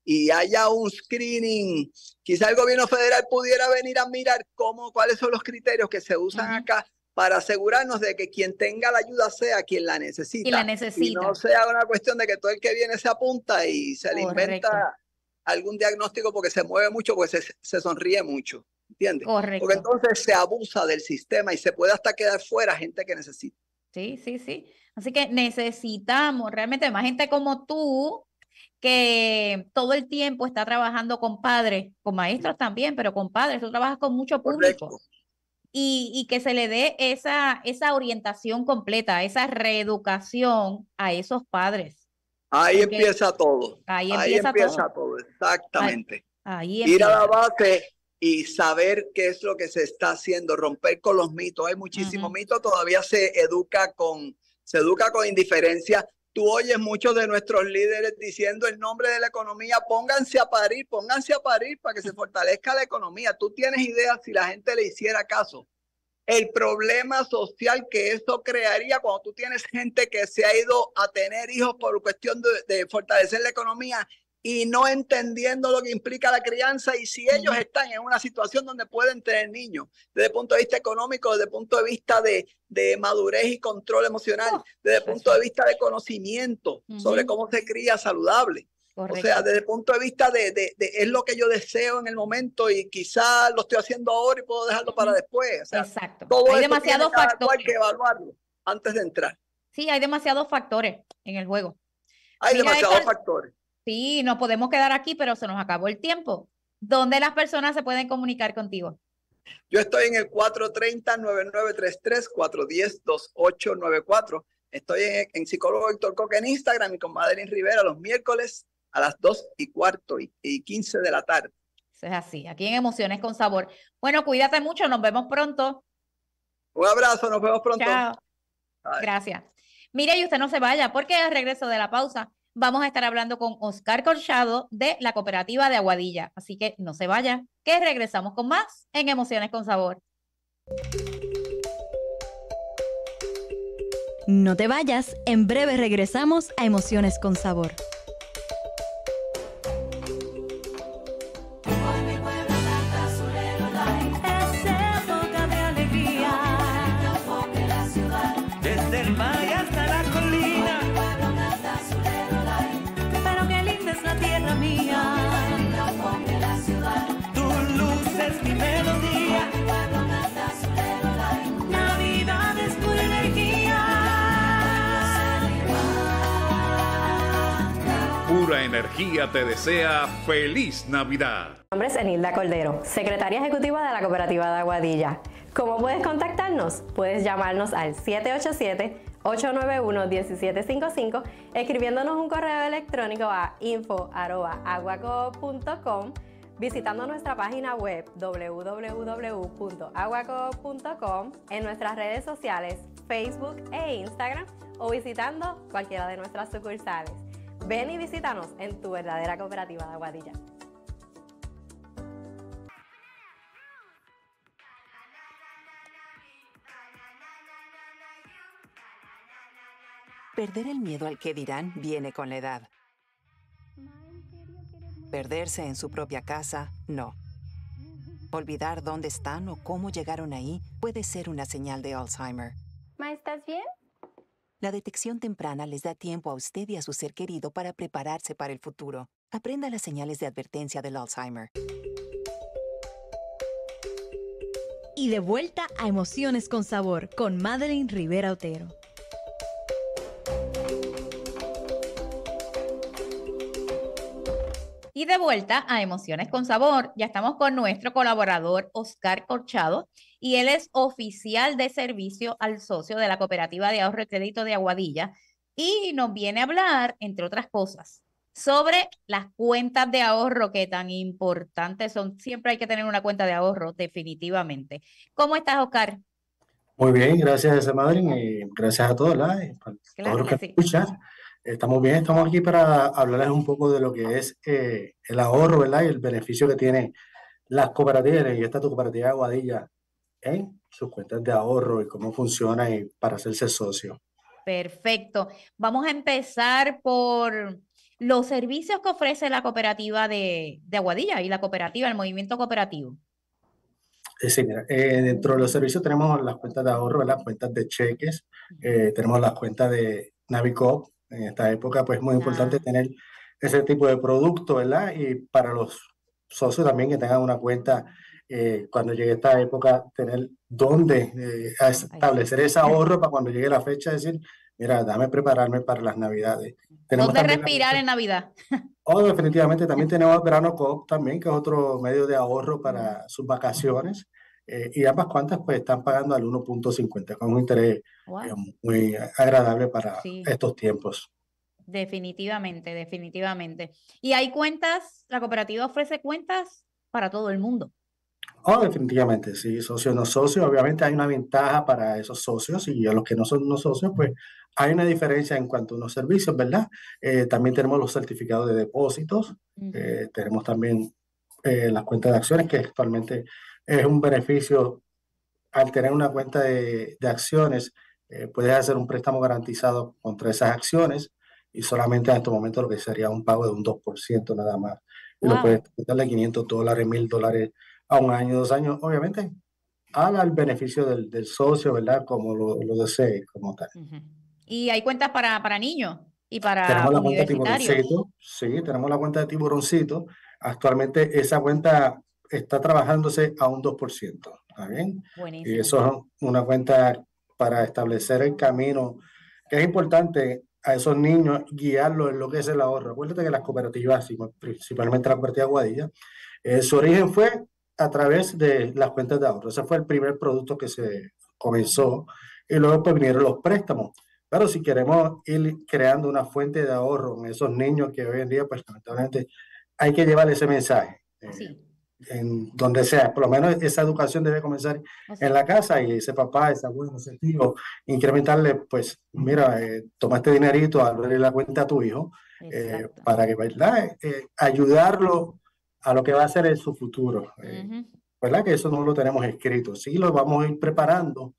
y haya un screening. Quizá el gobierno federal pudiera venir a mirar cómo, cuáles son los criterios que se usan acá para asegurarnos de que quien tenga la ayuda sea quien la necesita. Y la necesita. no sea una cuestión de que todo el que viene se apunta y se le inventa algún diagnóstico porque se mueve mucho, porque se, sonríe mucho. ¿Entiendes? Porque entonces se abusa del sistema y se puede hasta quedar fuera gente que necesita. Sí, sí, sí. Así que necesitamos realmente más gente como tú que todo el tiempo está trabajando con padres, con maestros también, pero con padres, tú trabajas con mucho público. Y, que se le dé esa, esa orientación completa, esa reeducación a esos padres. Ahí empieza todo. Ahí empieza, todo. exactamente. Ir a la base y saber qué es lo que se está haciendo, romper con los mitos. Hay muchísimos mito. mitos, todavía se educa con, se educa con indiferencia, Tú oyes muchos de nuestros líderes diciendo el nombre de la economía, pónganse a parir, pónganse a parir para que se fortalezca la economía. Tú tienes idea si la gente le hiciera caso. El problema social que eso crearía cuando tú tienes gente que se ha ido a tener hijos por cuestión de, de fortalecer la economía y no entendiendo lo que implica la crianza y si ellos están en una situación donde pueden tener niños, desde el punto de vista económico, desde el punto de vista de, de madurez y control emocional, oh, desde el punto de vista de conocimiento sobre cómo se cría saludable. O sea, desde el punto de vista de, de, es lo que yo deseo en el momento y quizás lo estoy haciendo ahora y puedo dejarlo para después. Exacto. Todo hay demasiados factores. Hay que evaluarlo antes de entrar. Sí, hay demasiados factores en el juego. Hay demasiados factores. Sí, nos podemos quedar aquí, pero se nos acabó el tiempo. ¿Dónde las personas se pueden comunicar contigo? Yo estoy en el 430-9933-410-2894. Estoy en, Psicólogo Víctor Coque en Instagram y con Madeline Rivera los miércoles a las 2 y cuarto y, quince 15 de la tarde. Eso es así, aquí en Emociones con Sabor. Bueno, cuídate mucho, nos vemos pronto. Un abrazo, nos vemos pronto. Gracias. Mire, y usted no se vaya, porque al regreso de la pausa vamos a estar hablando con Oscar Corchado de la cooperativa de Aguadilla. Así que no se vaya, que regresamos con más en Emociones con Sabor. No te vayas, en breve regresamos a Emociones con Sabor. Energía te desea feliz Navidad. Mi nombre es Enilda Cordero, secretaria ejecutiva de la Cooperativa de Aguadilla. ¿Cómo puedes contactarnos? Puedes llamarnos al 787-891-1755 escribiéndonos un correo electrónico a info.aguaco.com visitando nuestra página web www.aguaco.com, en nuestras redes sociales Facebook e Instagram o visitando cualquiera de nuestras sucursales. Ven y visítanos en tu verdadera cooperativa de Aguadilla. Perder el miedo al que dirán viene con la edad. Perderse en su propia casa, no. Olvidar dónde están o cómo llegaron ahí puede ser una señal de Alzheimer. Ma, ¿estás bien? La detección temprana les da tiempo a usted y a su ser querido para prepararse para el futuro. Aprenda las señales de advertencia del Alzheimer. Y de vuelta a Emociones con Sabor con Madeline Rivera Otero. Y de vuelta a Emociones con Sabor, ya estamos con nuestro colaborador Oscar Corchado y él es oficial de servicio al socio de la Cooperativa de Ahorro y Crédito de Aguadilla y nos viene a hablar, entre otras cosas, sobre las cuentas de ahorro que tan importantes son. Siempre hay que tener una cuenta de ahorro, definitivamente. ¿Cómo estás, Oscar? Muy bien, gracias a esa madre y gracias a todos, Claro que, Estamos bien, estamos aquí para hablarles un poco de lo que es eh, el ahorro, ¿verdad? Y el beneficio que tienen las cooperativas y esta tu cooperativa de Aguadilla en sus cuentas de ahorro y cómo funciona y para hacerse socio. Perfecto. Vamos a empezar por los servicios que ofrece la cooperativa de, Aguadilla y la cooperativa, el movimiento cooperativo. Eh, sí, mira, eh, dentro de los servicios tenemos las cuentas de ahorro, las cuentas de cheques, tenemos las cuentas de Navicop, en esta época, pues es muy importante tener ese tipo de producto, ¿verdad? Y para los socios también que tengan una cuenta, eh, cuando llegue esta época, tener dónde eh, establecer ese (laughs) ahorro para cuando llegue la fecha, decir, mira, dame prepararme para las navidades. Tenemos ¿Dónde respirar en Navidad? (laughs) Oh, definitivamente, también tenemos verano coop también, que es otro medio de ahorro para sus vacaciones. Eh, y ambas cuantas pues están pagando al 1.50, con un interés eh, muy agradable para estos tiempos. Definitivamente, definitivamente. Y hay cuentas, la cooperativa ofrece cuentas para todo el mundo. Oh, definitivamente, sí, socio no socio, obviamente hay una ventaja para esos socios y a los que no son no socios, pues hay una diferencia en cuanto a los servicios, ¿verdad? Eh, también tenemos los certificados de depósitos, tenemos también las cuentas de acciones que actualmente es un beneficio al tener una cuenta de, de acciones, eh, puedes hacer un préstamo garantizado contra esas acciones y solamente en este momento lo que sería un pago de un 2% nada más. Y lo puedes darle 500 dólares, 1000 dólares a un año, dos años, obviamente, haga el beneficio del, del, socio, ¿verdad? Como lo, lo desee, como tal. ¿Y hay cuentas para, para niños? y para tenemos de sí tenemos la cuenta de tiburoncito actualmente esa cuenta está trabajándose a un 2%, ¿está bien? Buenísimo. Y eso es una cuenta para establecer el camino, que es importante a esos niños guiarlos en lo que es el ahorro. Acuérdate que las cooperativas, principalmente la cooperativa Guadilla, eh, su origen fue a través de las cuentas de ahorro. Ese fue el primer producto que se comenzó y luego pues vinieron los préstamos. Pero si queremos ir creando una fuente de ahorro en esos niños que hoy en día, pues lamentablemente hay que llevar ese mensaje. Sí. Eh, en donde sea. Por lo menos esa educación debe comenzar en la casa y ese papá, ese abuelo, ese tío, incrementarle, pues, mira, eh, toma este dinerito, abre la cuenta a tu hijo, eh, para que, ¿verdad? Eh, ayudarlo a lo que va a ser en su futuro. ¿Verdad? Que eso no lo tenemos escrito. Sí, lo vamos a ir preparando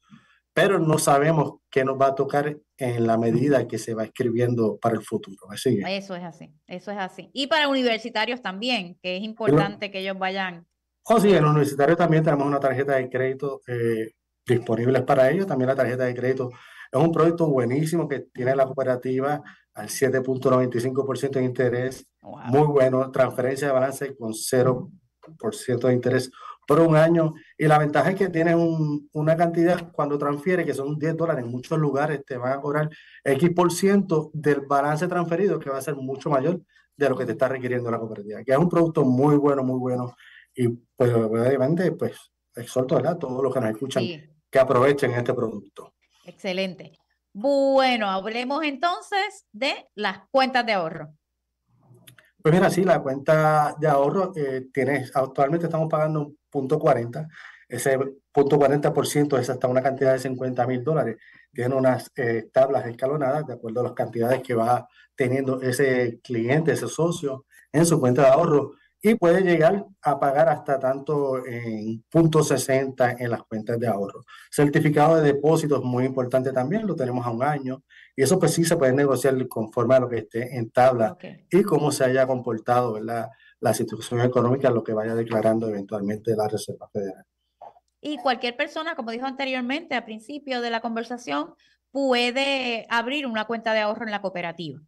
pero no sabemos qué nos va a tocar en la medida que se va escribiendo para el futuro. eso es así, eso es así. Y para universitarios también, que es importante que ellos vayan. Oh, sí, en los universitarios también tenemos una tarjeta de crédito eh, disponible para ellos, también la tarjeta de crédito. Es un proyecto buenísimo que tiene la cooperativa al 7.95% de interés, muy bueno, transferencia de balance con 0% de interés un año. Y la ventaja es que tiene una cantidad cuando transfiere, que son 10 dólares, en muchos lugares te van a cobrar X por ciento del balance transferido, que va a ser mucho mayor de lo que te está requiriendo la cooperativa, que es un producto muy bueno, muy bueno. Y pues obviamente, pues exhorto a todos los que nos escuchan que aprovechen este producto. Excelente. Bueno, hablemos entonces de las cuentas de ahorro. Pues mira, sí, la cuenta de ahorro eh, actualmente estamos pagando un punto 40. Ese punto 40% es hasta una cantidad de 50 mil dólares. Tienen unas eh, tablas escalonadas de acuerdo a las cantidades que va teniendo ese cliente, ese socio en su cuenta de ahorro y puede llegar a pagar hasta tanto en punto 60 en las cuentas de ahorro. Certificado de depósitos muy importante también, lo tenemos a un año y eso pues sí se puede negociar conforme a lo que esté en tabla y cómo se haya comportado ¿verdad? la situación económica, lo que vaya declarando eventualmente la Reserva Federal. Y cualquier persona, como dijo anteriormente al principio de la conversación, puede abrir una cuenta de ahorro en la cooperativa.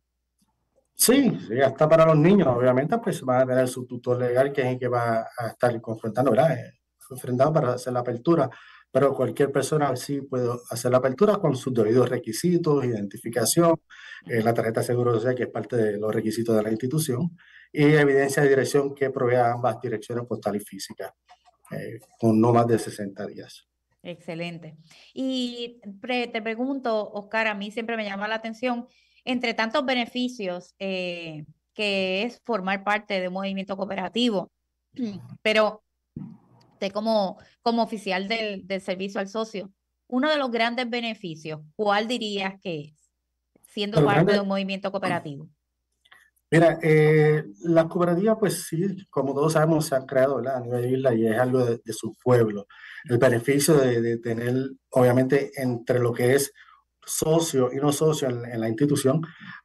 Sí, sí, hasta para los niños, obviamente, pues van a tener su tutor legal que es el que va a estar confrontando, ¿verdad? Eh, enfrentado para hacer la apertura, pero cualquier persona sí puede hacer la apertura con sus debidos requisitos, identificación, eh, la tarjeta de seguro social, que es parte de los requisitos de la institución, y evidencia de dirección que provea ambas direcciones postal y física, eh, con no más de 60 días. Excelente. Y te pregunto, Oscar, a mí siempre me llama la atención entre tantos beneficios eh, que es formar parte de un movimiento cooperativo. Pero de como, como oficial del, servicio al socio, uno de los grandes beneficios, ¿cuál dirías que es siendo parte de un movimiento cooperativo? Mira, eh, las cooperativas, pues sí, como todos sabemos, se han creado ¿verdad? a nivel de isla y es algo de, su pueblo. El beneficio de tener, obviamente, entre lo que es socio y no socio en, la institución,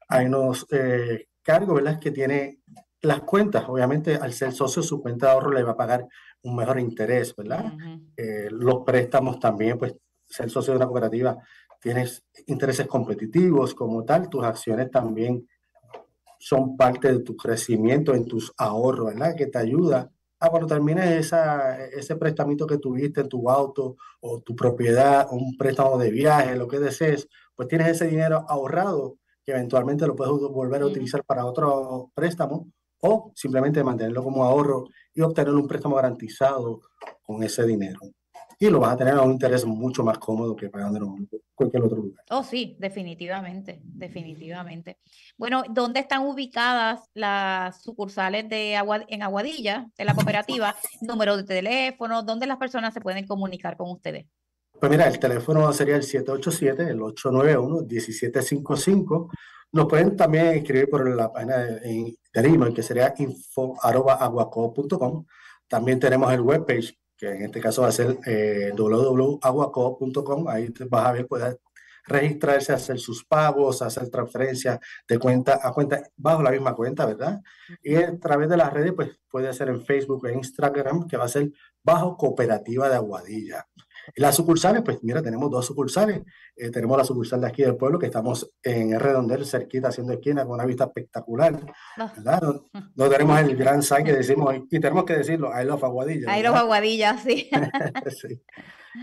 hay unos eh, cargos ¿verdad? que tiene las cuentas. Obviamente, al ser socio, su cuenta de ahorro le va a pagar un mejor interés, ¿verdad? Eh, los préstamos también, pues ser socio de una cooperativa, tienes intereses competitivos como tal, tus acciones también son parte de tu crecimiento en tus ahorros, ¿verdad? Que te ayuda Ah, cuando termines ese prestamito que tuviste en tu auto o tu propiedad, un préstamo de viaje, lo que desees, pues tienes ese dinero ahorrado que eventualmente lo puedes volver a utilizar para otro préstamo o simplemente mantenerlo como ahorro y obtener un préstamo garantizado con ese dinero y lo vas a tener a un interés mucho más cómodo que pagándolo en cualquier otro lugar. Oh, sí, definitivamente, definitivamente. Bueno, ¿dónde están ubicadas las sucursales de en Aguadilla, de la cooperativa? (laughs) Número de teléfono, ¿dónde las personas se pueden comunicar con ustedes? Pues mira, el teléfono sería el 787, el 891-1755. Nos pueden también escribir por la página de, Lima, que sería info.aguaco.com. También tenemos el webpage que en este caso va a ser eh, www.aguaco.com. Ahí vas a ver, puedes registrarse, hacer sus pagos, hacer transferencias de cuenta a cuenta bajo la misma cuenta, ¿verdad? Y a través de las redes, pues puede ser en Facebook en Instagram, que va a ser bajo Cooperativa de Aguadilla. Las sucursales, pues mira, tenemos dos sucursales. Eh, tenemos la sucursal de aquí del pueblo, que estamos en el redondel, cerquita, haciendo esquina, con una vista espectacular. Ah. No, ¿verdad? no, tenemos el gran sign que decimos, y tenemos que decirlo, hay los Aguadilla. ahí los aguadillas (laughs) sí.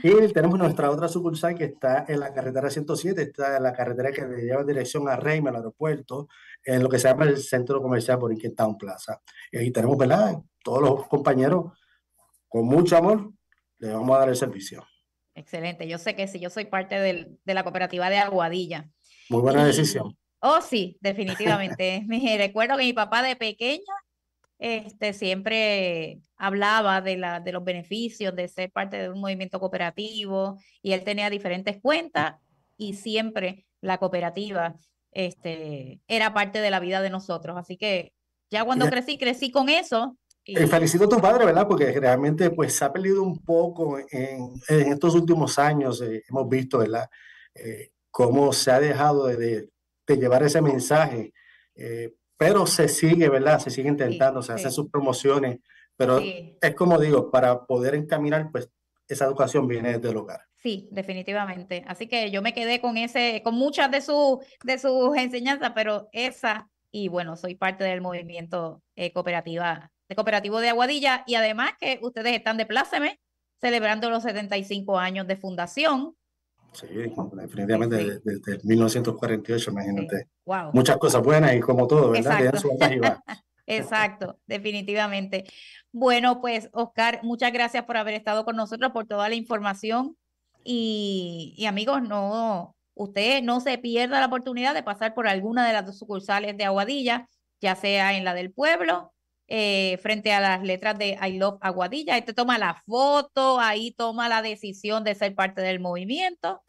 Y tenemos nuestra otra sucursal que está en la carretera 107, está en la carretera que lleva en dirección a Reima, al aeropuerto, en lo que se llama el centro comercial por Town Plaza. Y ahí tenemos, ¿verdad? Todos los compañeros, con mucho amor, le vamos a dar el servicio. Excelente. Yo sé que sí, yo soy parte de la cooperativa de Aguadilla. Muy buena decisión. Oh, sí, definitivamente. (laughs) Me recuerdo que mi papá de pequeño este, siempre hablaba de, la, de los beneficios de ser parte de un movimiento cooperativo y él tenía diferentes cuentas y siempre la cooperativa este, era parte de la vida de nosotros. Así que ya cuando crecí, crecí con eso eh, felicito a tu padre, ¿verdad? Porque realmente pues se ha perdido un poco en, estos últimos años, eh, hemos visto, ¿verdad? Eh, cómo se ha dejado de, llevar ese mensaje, pero se sigue, ¿verdad? Se sigue intentando, se hacen sus promociones, pero es como digo, para poder encaminar, pues esa educación viene desde el hogar. Sí, definitivamente. Así que yo me quedé con ese, con muchas de sus de sus enseñanzas, pero esa y bueno, soy parte del movimiento cooperativa de Cooperativo de Aguadilla y además que ustedes están de pláceme celebrando los 75 años de fundación. Sí, definitivamente Desde, 1948, imagínate. Wow. Muchas cosas buenas y como todo, ¿verdad? (laughs) Exacto. definitivamente. Bueno, pues Oscar, muchas gracias por haber estado con nosotros, por toda la información. Y, y amigos, no, usted no se pierda la oportunidad de pasar por alguna de las sucursales de Aguadilla, ya sea en la del pueblo eh, frente a las letras de I Love Aguadilla. te este toma la foto, ahí toma la decisión de ser parte del movimiento.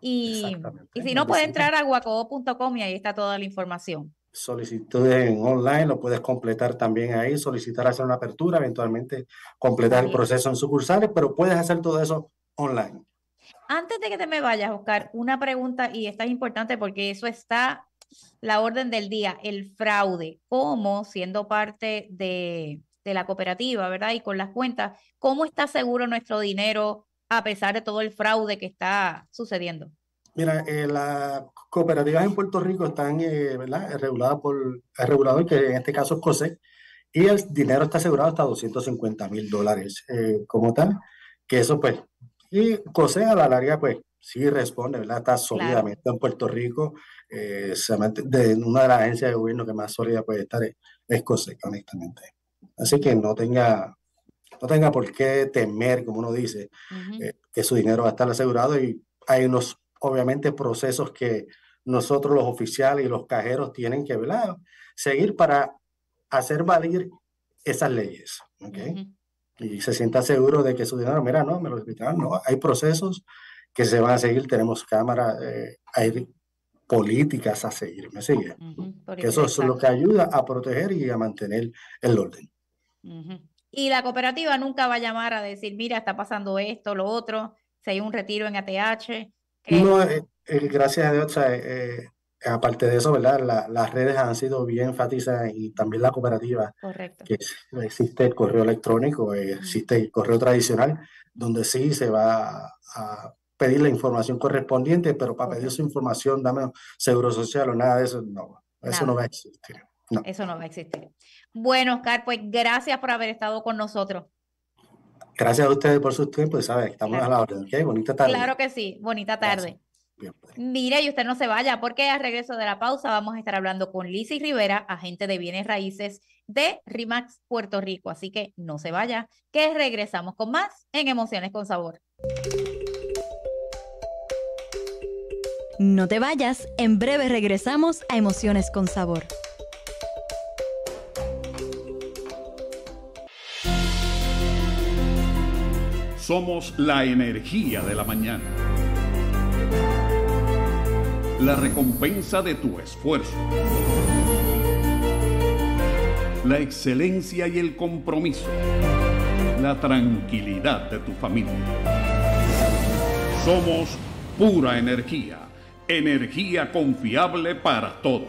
Y, si no, puede entrar a guacobo.com y ahí está toda la información. Solicitudes en online, lo puedes completar también ahí, solicitar hacer una apertura, eventualmente completar el proceso en sucursales, pero puedes hacer todo eso online. Antes de que te me vayas, Oscar, una pregunta, y esta es importante porque eso está la orden del día, el fraude, cómo siendo parte de, la cooperativa, ¿verdad? Y con las cuentas, ¿cómo está seguro nuestro dinero a pesar de todo el fraude que está sucediendo? Mira, eh, las cooperativas en Puerto Rico están eh, reguladas por el regulador, que en este caso es cose y el dinero está asegurado hasta 250 mil dólares eh, como tal, que eso pues, y COSEC a la larga pues sí responde, ¿verdad? Está sólidamente en Puerto Rico, eh, de una de las agencias de gobierno que más sólida puede estar es, Coseca, honestamente. Así que no tenga, no tenga por qué temer, como uno dice, eh, que su dinero va a estar asegurado y hay unos, obviamente, procesos que nosotros los oficiales y los cajeros tienen que, ¿verdad? Seguir para hacer valer esas leyes, ¿ok? Y se sienta seguro de que su dinero, mira, no, me lo explicaron no, hay procesos que se van a seguir, tenemos cámaras, eh, hay políticas a seguir, ¿me sigue? que eso es lo que ayuda a proteger y a mantener el orden. Y la cooperativa nunca va a llamar a decir, mira, está pasando esto, lo otro, se hay un retiro en ATH. No, eh, eh, gracias a Dios, aparte de eso, ¿verdad? las redes han sido bien enfatizadas y también la cooperativa. Correcto. Que existe el correo electrónico, existe el correo tradicional, donde sí se va a pedir la información correspondiente, pero para pedir su información, dame seguro social o nada de eso, no, eso no va a existir. Eso no va a existir. Bueno, Oscar, pues gracias por haber estado con nosotros. Gracias a ustedes por su tiempo y sabes, estamos a la hora, ¿ok? Bonita tarde. Claro que sí, bonita tarde. Pues. Mire, y usted no se vaya, porque al regreso de la pausa vamos a estar hablando con Lizy Rivera, agente de bienes raíces de RIMAX Puerto Rico. Así que no se vaya, que regresamos con más en Emociones con Sabor. No te vayas, en breve regresamos a Emociones con Sabor. Somos la energía de la mañana. La recompensa de tu esfuerzo. La excelencia y el compromiso. La tranquilidad de tu familia. Somos pura energía energía confiable para todos.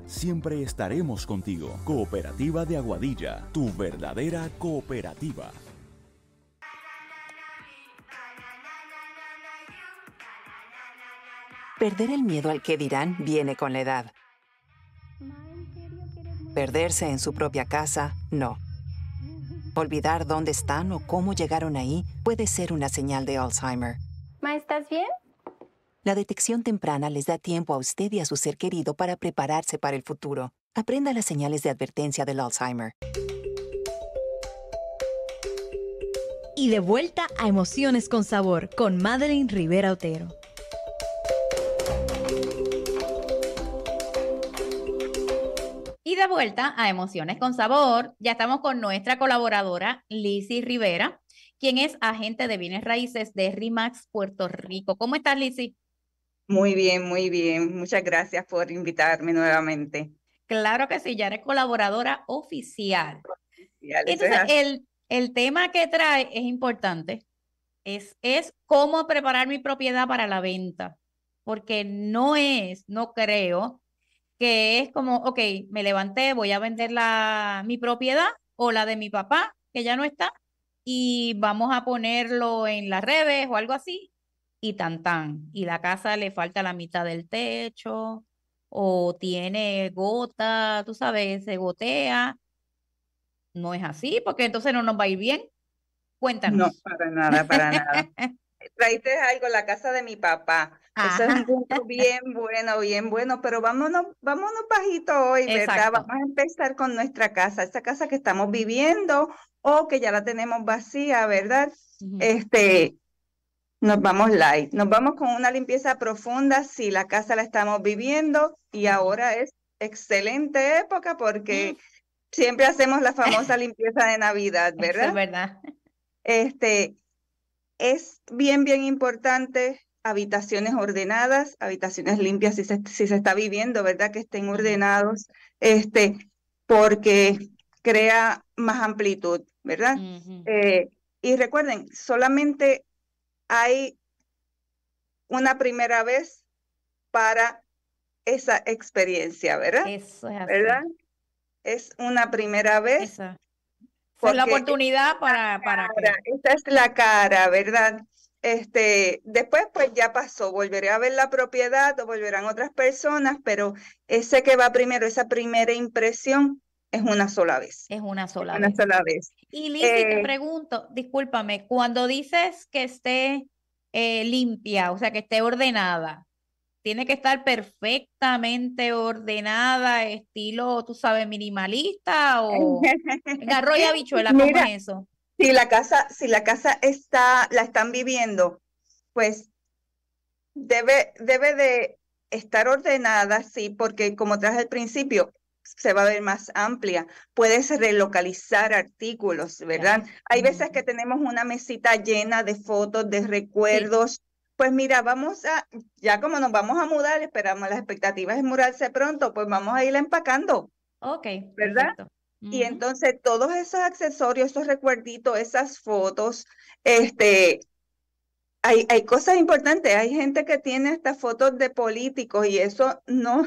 siempre estaremos contigo. Cooperativa de Aguadilla, tu verdadera cooperativa. Perder el miedo al que dirán viene con la edad. Perderse en su propia casa, no. Olvidar dónde están o cómo llegaron ahí puede ser una señal de Alzheimer. Ma, ¿estás bien? La detección temprana les da tiempo a usted y a su ser querido para prepararse para el futuro. Aprenda las señales de advertencia del Alzheimer. Y de vuelta a Emociones con Sabor con Madeline Rivera Otero. Y de vuelta a Emociones con Sabor, ya estamos con nuestra colaboradora Lizzy Rivera, quien es agente de bienes raíces de RIMAX Puerto Rico. ¿Cómo estás, Lizzy? Muy bien, muy bien. Muchas gracias por invitarme nuevamente. Claro que sí, ya eres colaboradora oficial. Entonces, el, el, tema que trae es importante. Es, es cómo preparar mi propiedad para la venta. Porque no es, no creo, que es como, ok, me levanté, voy a vender la, mi propiedad o la de mi papá, que ya no está, y vamos a ponerlo en las redes o algo así, y tan tan. Y la casa le falta la mitad del techo o tiene gota, tú sabes, se gotea. No es así, porque entonces no nos va a ir bien. Cuéntanos. No, para nada, para nada. (laughs) Traíste algo, la casa de mi papá. Eso es un punto bien bueno, bien bueno, pero vámonos, vámonos bajito hoy, ¿verdad? Vamos a empezar con nuestra casa, esta casa que estamos viviendo o que ya la tenemos vacía, ¿verdad? Este, nos vamos light, nos vamos con una limpieza profunda si la casa la estamos viviendo y ahora es excelente época porque mm. siempre hacemos la (laughs) famosa limpieza de Navidad, ¿verdad? es verdad. Este es bien bien importante habitaciones ordenadas, habitaciones limpias si se, si se está viviendo, ¿verdad? Que estén ordenados, este, porque crea más amplitud, ¿verdad? Eh, y recuerden, solamente hay una primera vez para esa experiencia, ¿verdad? Eso es así. ¿Verdad? Es una primera vez. Esa. Es la oportunidad para... para Esta es la cara, ¿verdad? Este, después pues ya pasó, volveré a ver la propiedad o volverán otras personas, pero ese que va primero, esa primera impresión es una sola vez. Es una sola una Sola vez. Y Liz, te eh, pregunto, discúlpame, cuando dices que esté eh, limpia, o sea, que esté ordenada, tiene que estar perfectamente ordenada, estilo, tú sabes, minimalista o garro (laughs) y habichuela, ¿cómo eso? Si la casa, si la casa está, la están viviendo, pues debe, debe de estar ordenada, sí, porque como traje al principio, se va a ver más amplia, puedes relocalizar artículos, ¿verdad? Hay veces que tenemos una mesita llena de fotos, de recuerdos. Pues mira, vamos a, ya como nos vamos a mudar, esperamos las expectativas de mudarse pronto, pues vamos a ir empacando. Ok. ¿Verdad? Y entonces todos esos accesorios, esos recuerditos, esas fotos, este, hay, hay cosas importantes. Hay gente que tiene estas fotos de políticos y eso no,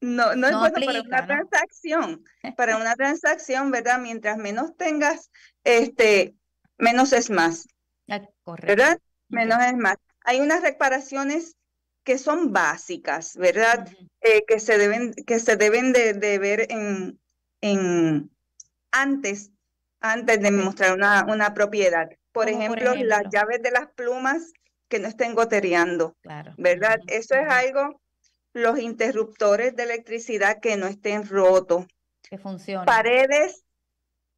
no, no, es bueno para una transacción. (laughs) Para una transacción, ¿verdad? Mientras menos tengas, este, menos es más. Ah, correcto. ¿Verdad? Menos es más. Hay unas reparaciones que son básicas, ¿verdad? Eh, que se deben, que se deben de, ver en, en, antes, antes de mostrar una, una propiedad. Por ejemplo, las llaves de las plumas que no estén gotereando, claro. ¿verdad? Eso es algo los interruptores de electricidad que no estén rotos. Que funcionen. Paredes,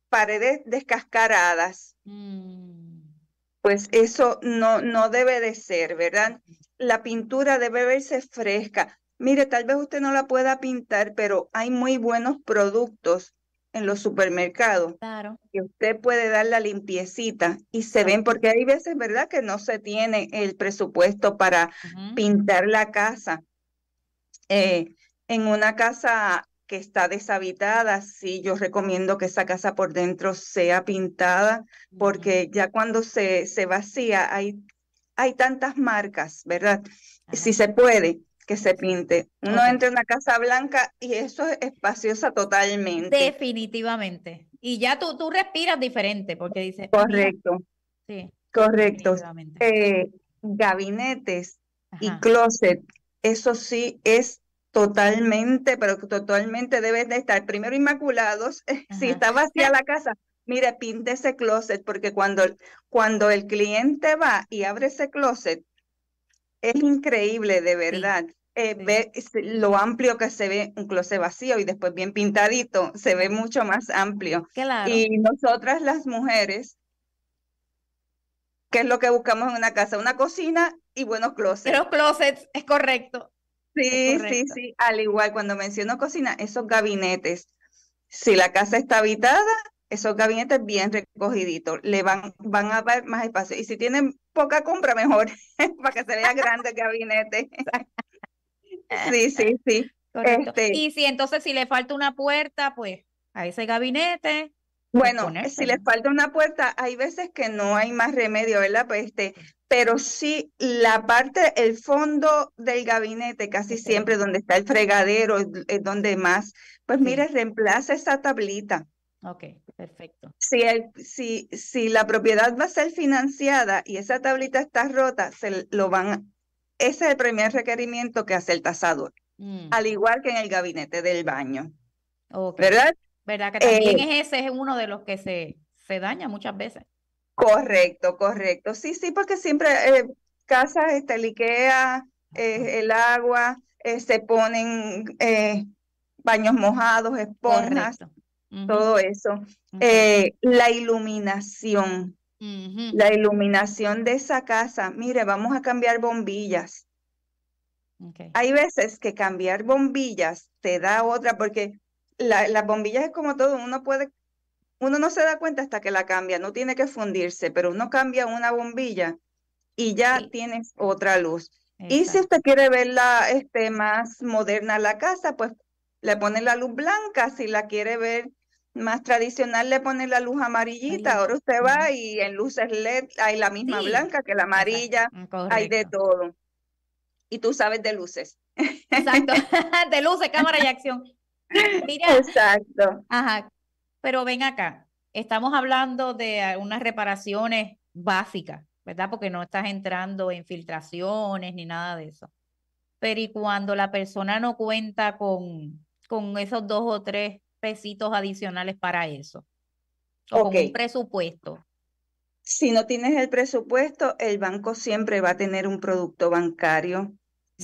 paredes descascaradas. Mm. Pues eso no, no debe de ser, ¿verdad? La pintura debe verse fresca. Mire, tal vez usted no la pueda pintar, pero hay muy buenos productos en los supermercados claro. que usted puede dar la limpiecita y se ven, porque hay veces, ¿verdad?, que no se tiene el presupuesto para pintar la casa. Eh, en una casa que está deshabitada, sí, yo recomiendo que esa casa por dentro sea pintada, porque ya cuando se, se vacía hay, hay tantas marcas, ¿verdad? Si se puede, que se pinte. Uno entra en una casa blanca y eso es espaciosa totalmente. Definitivamente. Y ya tú, tú respiras diferente porque dices. Ah, Correcto. Sí. Correcto. Eh, gabinetes y closet eso sí es totalmente, pero totalmente debes de estar primero inmaculados. (laughs) Si está vacía la casa, mire, pinte ese closet, porque cuando, cuando el cliente va y abre ese closet, es increíble, de verdad. Eh, lo amplio que se ve un closet vacío y después bien pintadito, se ve mucho más amplio. Y nosotras las mujeres Qué es lo que buscamos en una casa, una cocina y buenos closets. Los closets, es correcto. Sí, sí, sí, al igual cuando menciono cocina, esos gabinetes, si la casa está habitada, esos gabinetes bien recogiditos, le van, van a dar más espacio. Y si tienen poca compra, mejor, (laughs) para que se vea grande el gabinete. (laughs) sí, sí, sí. Este y si entonces si le falta una puerta, pues a ese gabinete, bueno, si les falta una puerta, hay veces que no hay más remedio, ¿verdad? Pues, este, pero sí la parte, el fondo del gabinete, casi siempre donde está el fregadero, es donde más, pues mire, reemplaza esa tablita. Ok, perfecto. Si, si, si la propiedad va a ser financiada y esa tablita está rota, se lo van, ese es el primer requerimiento que hace el tasador, mm. al igual que en el gabinete del baño. ¿Verdad? ¿verdad? Que también eh, ese es uno de los que se, se daña muchas veces. Correcto, correcto. Sí, sí, porque siempre eh, casas el este, eh, el agua, eh, se ponen baños mojados, esponjas, todo eso. la iluminación. La iluminación de esa casa, mire, vamos a cambiar bombillas. Hay veces que cambiar bombillas te da otra, porque la, las bombillas es como todo, uno puede, uno no se da cuenta hasta que la cambia, no tiene que fundirse, pero uno cambia una bombilla y ya tiene tienes otra luz. Y si usted quiere verla este, más moderna la casa, pues le pone la luz blanca, si la quiere ver más tradicional le pone la luz amarillita, ahora usted va y en luces LED hay la misma blanca que la amarilla, mm, hay de todo. Y tú sabes de luces. Exacto, (laughs) (laughs) de luces, cámara y acción. Exacto. Ajá. Pero ven acá, estamos hablando de unas reparaciones básicas, ¿verdad? Porque no estás entrando en filtraciones ni nada de eso. Pero y cuando la persona no cuenta con, con esos dos o tres pesitos adicionales para eso, o con un presupuesto. Si no tienes el presupuesto, el banco siempre va a tener un producto bancario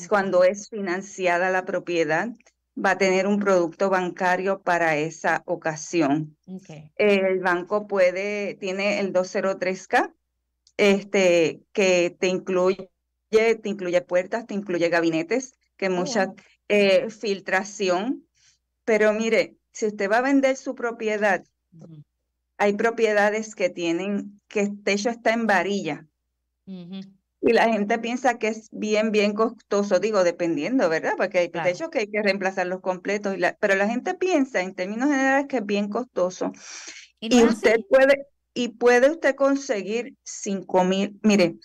cuando es financiada la propiedad va a tener un producto bancario para esa ocasión. El banco puede, tiene el 203K, este, que te incluye, te incluye puertas, te incluye gabinetes, que oh, mucha eh, filtración. Pero mire, si usted va a vender su propiedad, hay propiedades que tienen, que el este techo está en varilla. Y la gente piensa que es bien, bien costoso, digo, dependiendo, ¿verdad? Porque hay techos que hay que reemplazar los completos, pero la gente piensa en términos generales que es bien costoso. Y, usted puede, y puede usted conseguir 5 mil, mire,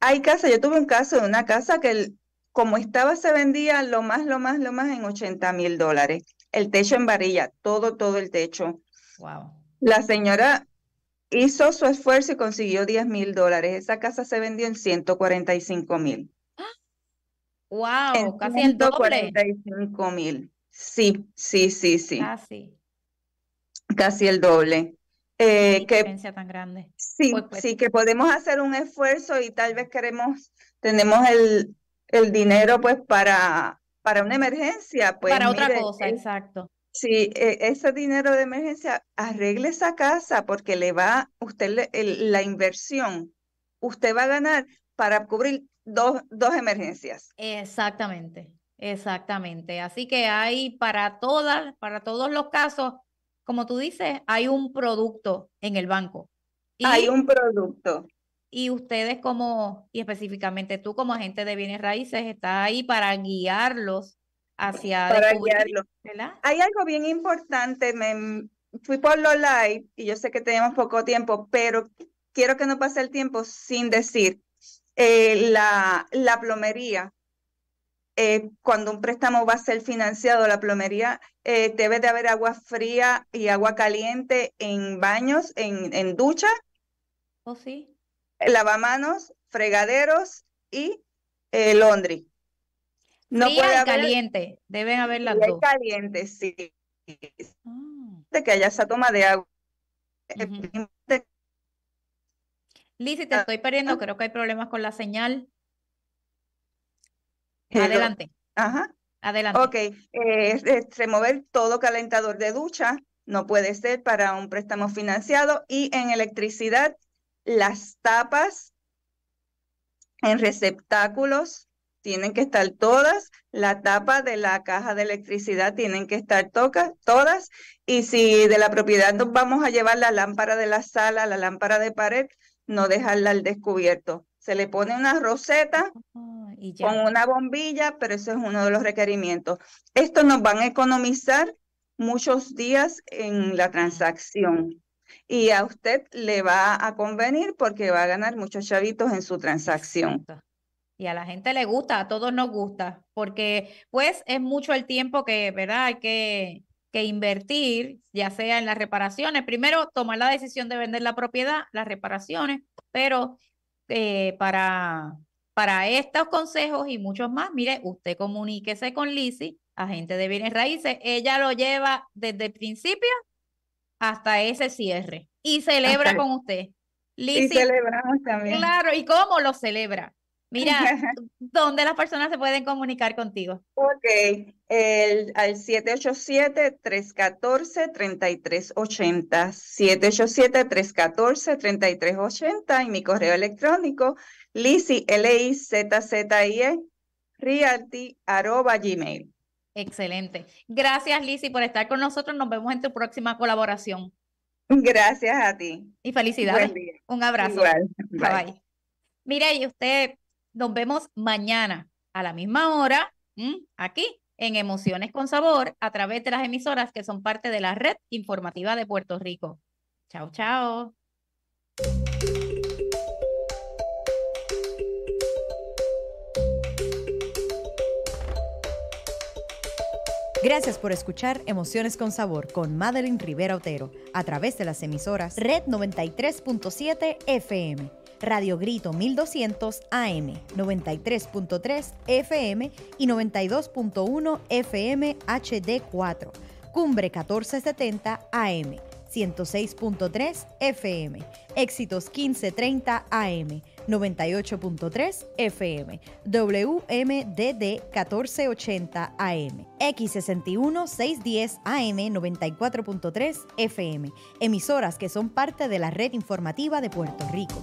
hay casa yo tuve un caso de una casa que como estaba se vendía lo más, lo más, lo más en 80 mil dólares. El techo en varilla, todo, todo el techo. Wow. La señora hizo su esfuerzo y consiguió 10 mil dólares. Esa casa se vendió en 145 mil. ¡Wow! casi 145 mil. Sí, sí, sí, sí. Casi. Casi el doble. Eh, Qué tan grande. Pues, pues. Sí, que podemos hacer un esfuerzo y tal vez queremos, tenemos el, el dinero pues para, para una emergencia. Pues, para otra cosa, eh, exacto. Sí, e, ese dinero de emergencia, arregle esa casa porque le va, usted la inversión, usted va a ganar para cubrir dos, dos emergencias. Exactamente, exactamente. Así que hay para todas, para todos los casos, como tú dices, hay un producto en el banco. hay un producto. Y ustedes como, y específicamente tú como agente de bienes raíces, está ahí para guiarlos hacia Hay algo bien importante, me fui por los live y yo sé que tenemos poco tiempo, pero quiero que no pase el tiempo sin decir eh, la, la, plomería. Eh, cuando un préstamo va a ser financiado, la plomería eh, debe de haber agua fría y agua caliente en baños, en, en ducha. ¿O oh, sí? Lavamanos, fregaderos y laundry. No puede caliente, deben haber las dos. caliente, sí. Ah. De que haya esa toma de agua. Uh te ah. estoy perdiendo, creo que hay problemas con la señal. Eh, Adelante. Ajá. Adelante. Ok, remover eh, todo calentador de ducha, no puede ser para un préstamo financiado. Y en electricidad, las tapas en receptáculos tienen que estar todas, la tapa de la caja de electricidad tienen que estar todas, y si de la propiedad nos vamos a llevar la lámpara de la sala, la lámpara de pared, no dejarla al descubierto. Se le pone una roseta ah, con una bombilla, pero eso es uno de los requerimientos. Esto nos van a economizar muchos días en la transacción y a usted le va a convenir porque va a ganar muchos chavitos en su transacción. Y a la gente le gusta, a todos nos gusta, porque pues es mucho el tiempo que, ¿verdad? Hay que, que invertir, ya sea en las reparaciones. Primero, tomar la decisión de vender la propiedad, las reparaciones, pero eh, para, para estos consejos y muchos más, mire, usted comuníquese con Lisi, agente de bienes raíces. Ella lo lleva desde el principio hasta ese cierre y celebra con usted. y celebramos también. Claro, ¿y cómo lo celebra? Mira, (laughs) ¿dónde las personas se pueden comunicar contigo? Ok, el, al 787-314-3380, 787-314-3380 y mi correo electrónico, lisi, l i z z i e, arroba, gmail. Excelente. Gracias, Lisi, por estar con nosotros. Nos vemos en tu próxima colaboración. Gracias a ti. Y felicidades. Un abrazo. Bye. bye. bye. Mire, y usted nos vemos mañana a la misma hora, aquí en Emociones con Sabor, a través de las emisoras que son parte de la red informativa de Puerto Rico. Chao, chao. Gracias por escuchar Emociones con Sabor con Madeline Rivera Otero a través de las emisoras Red 93.7 FM Radio Grito 1200 AM, 93.3 FM y 92.1 FM HD4, Cumbre 1470 AM, 106.3 FM, Éxitos 1530 AM, 98.3 FM, WMDD 1480 AM, X61 610 AM 94.3 FM, emisoras que son parte de la red informativa de Puerto Rico.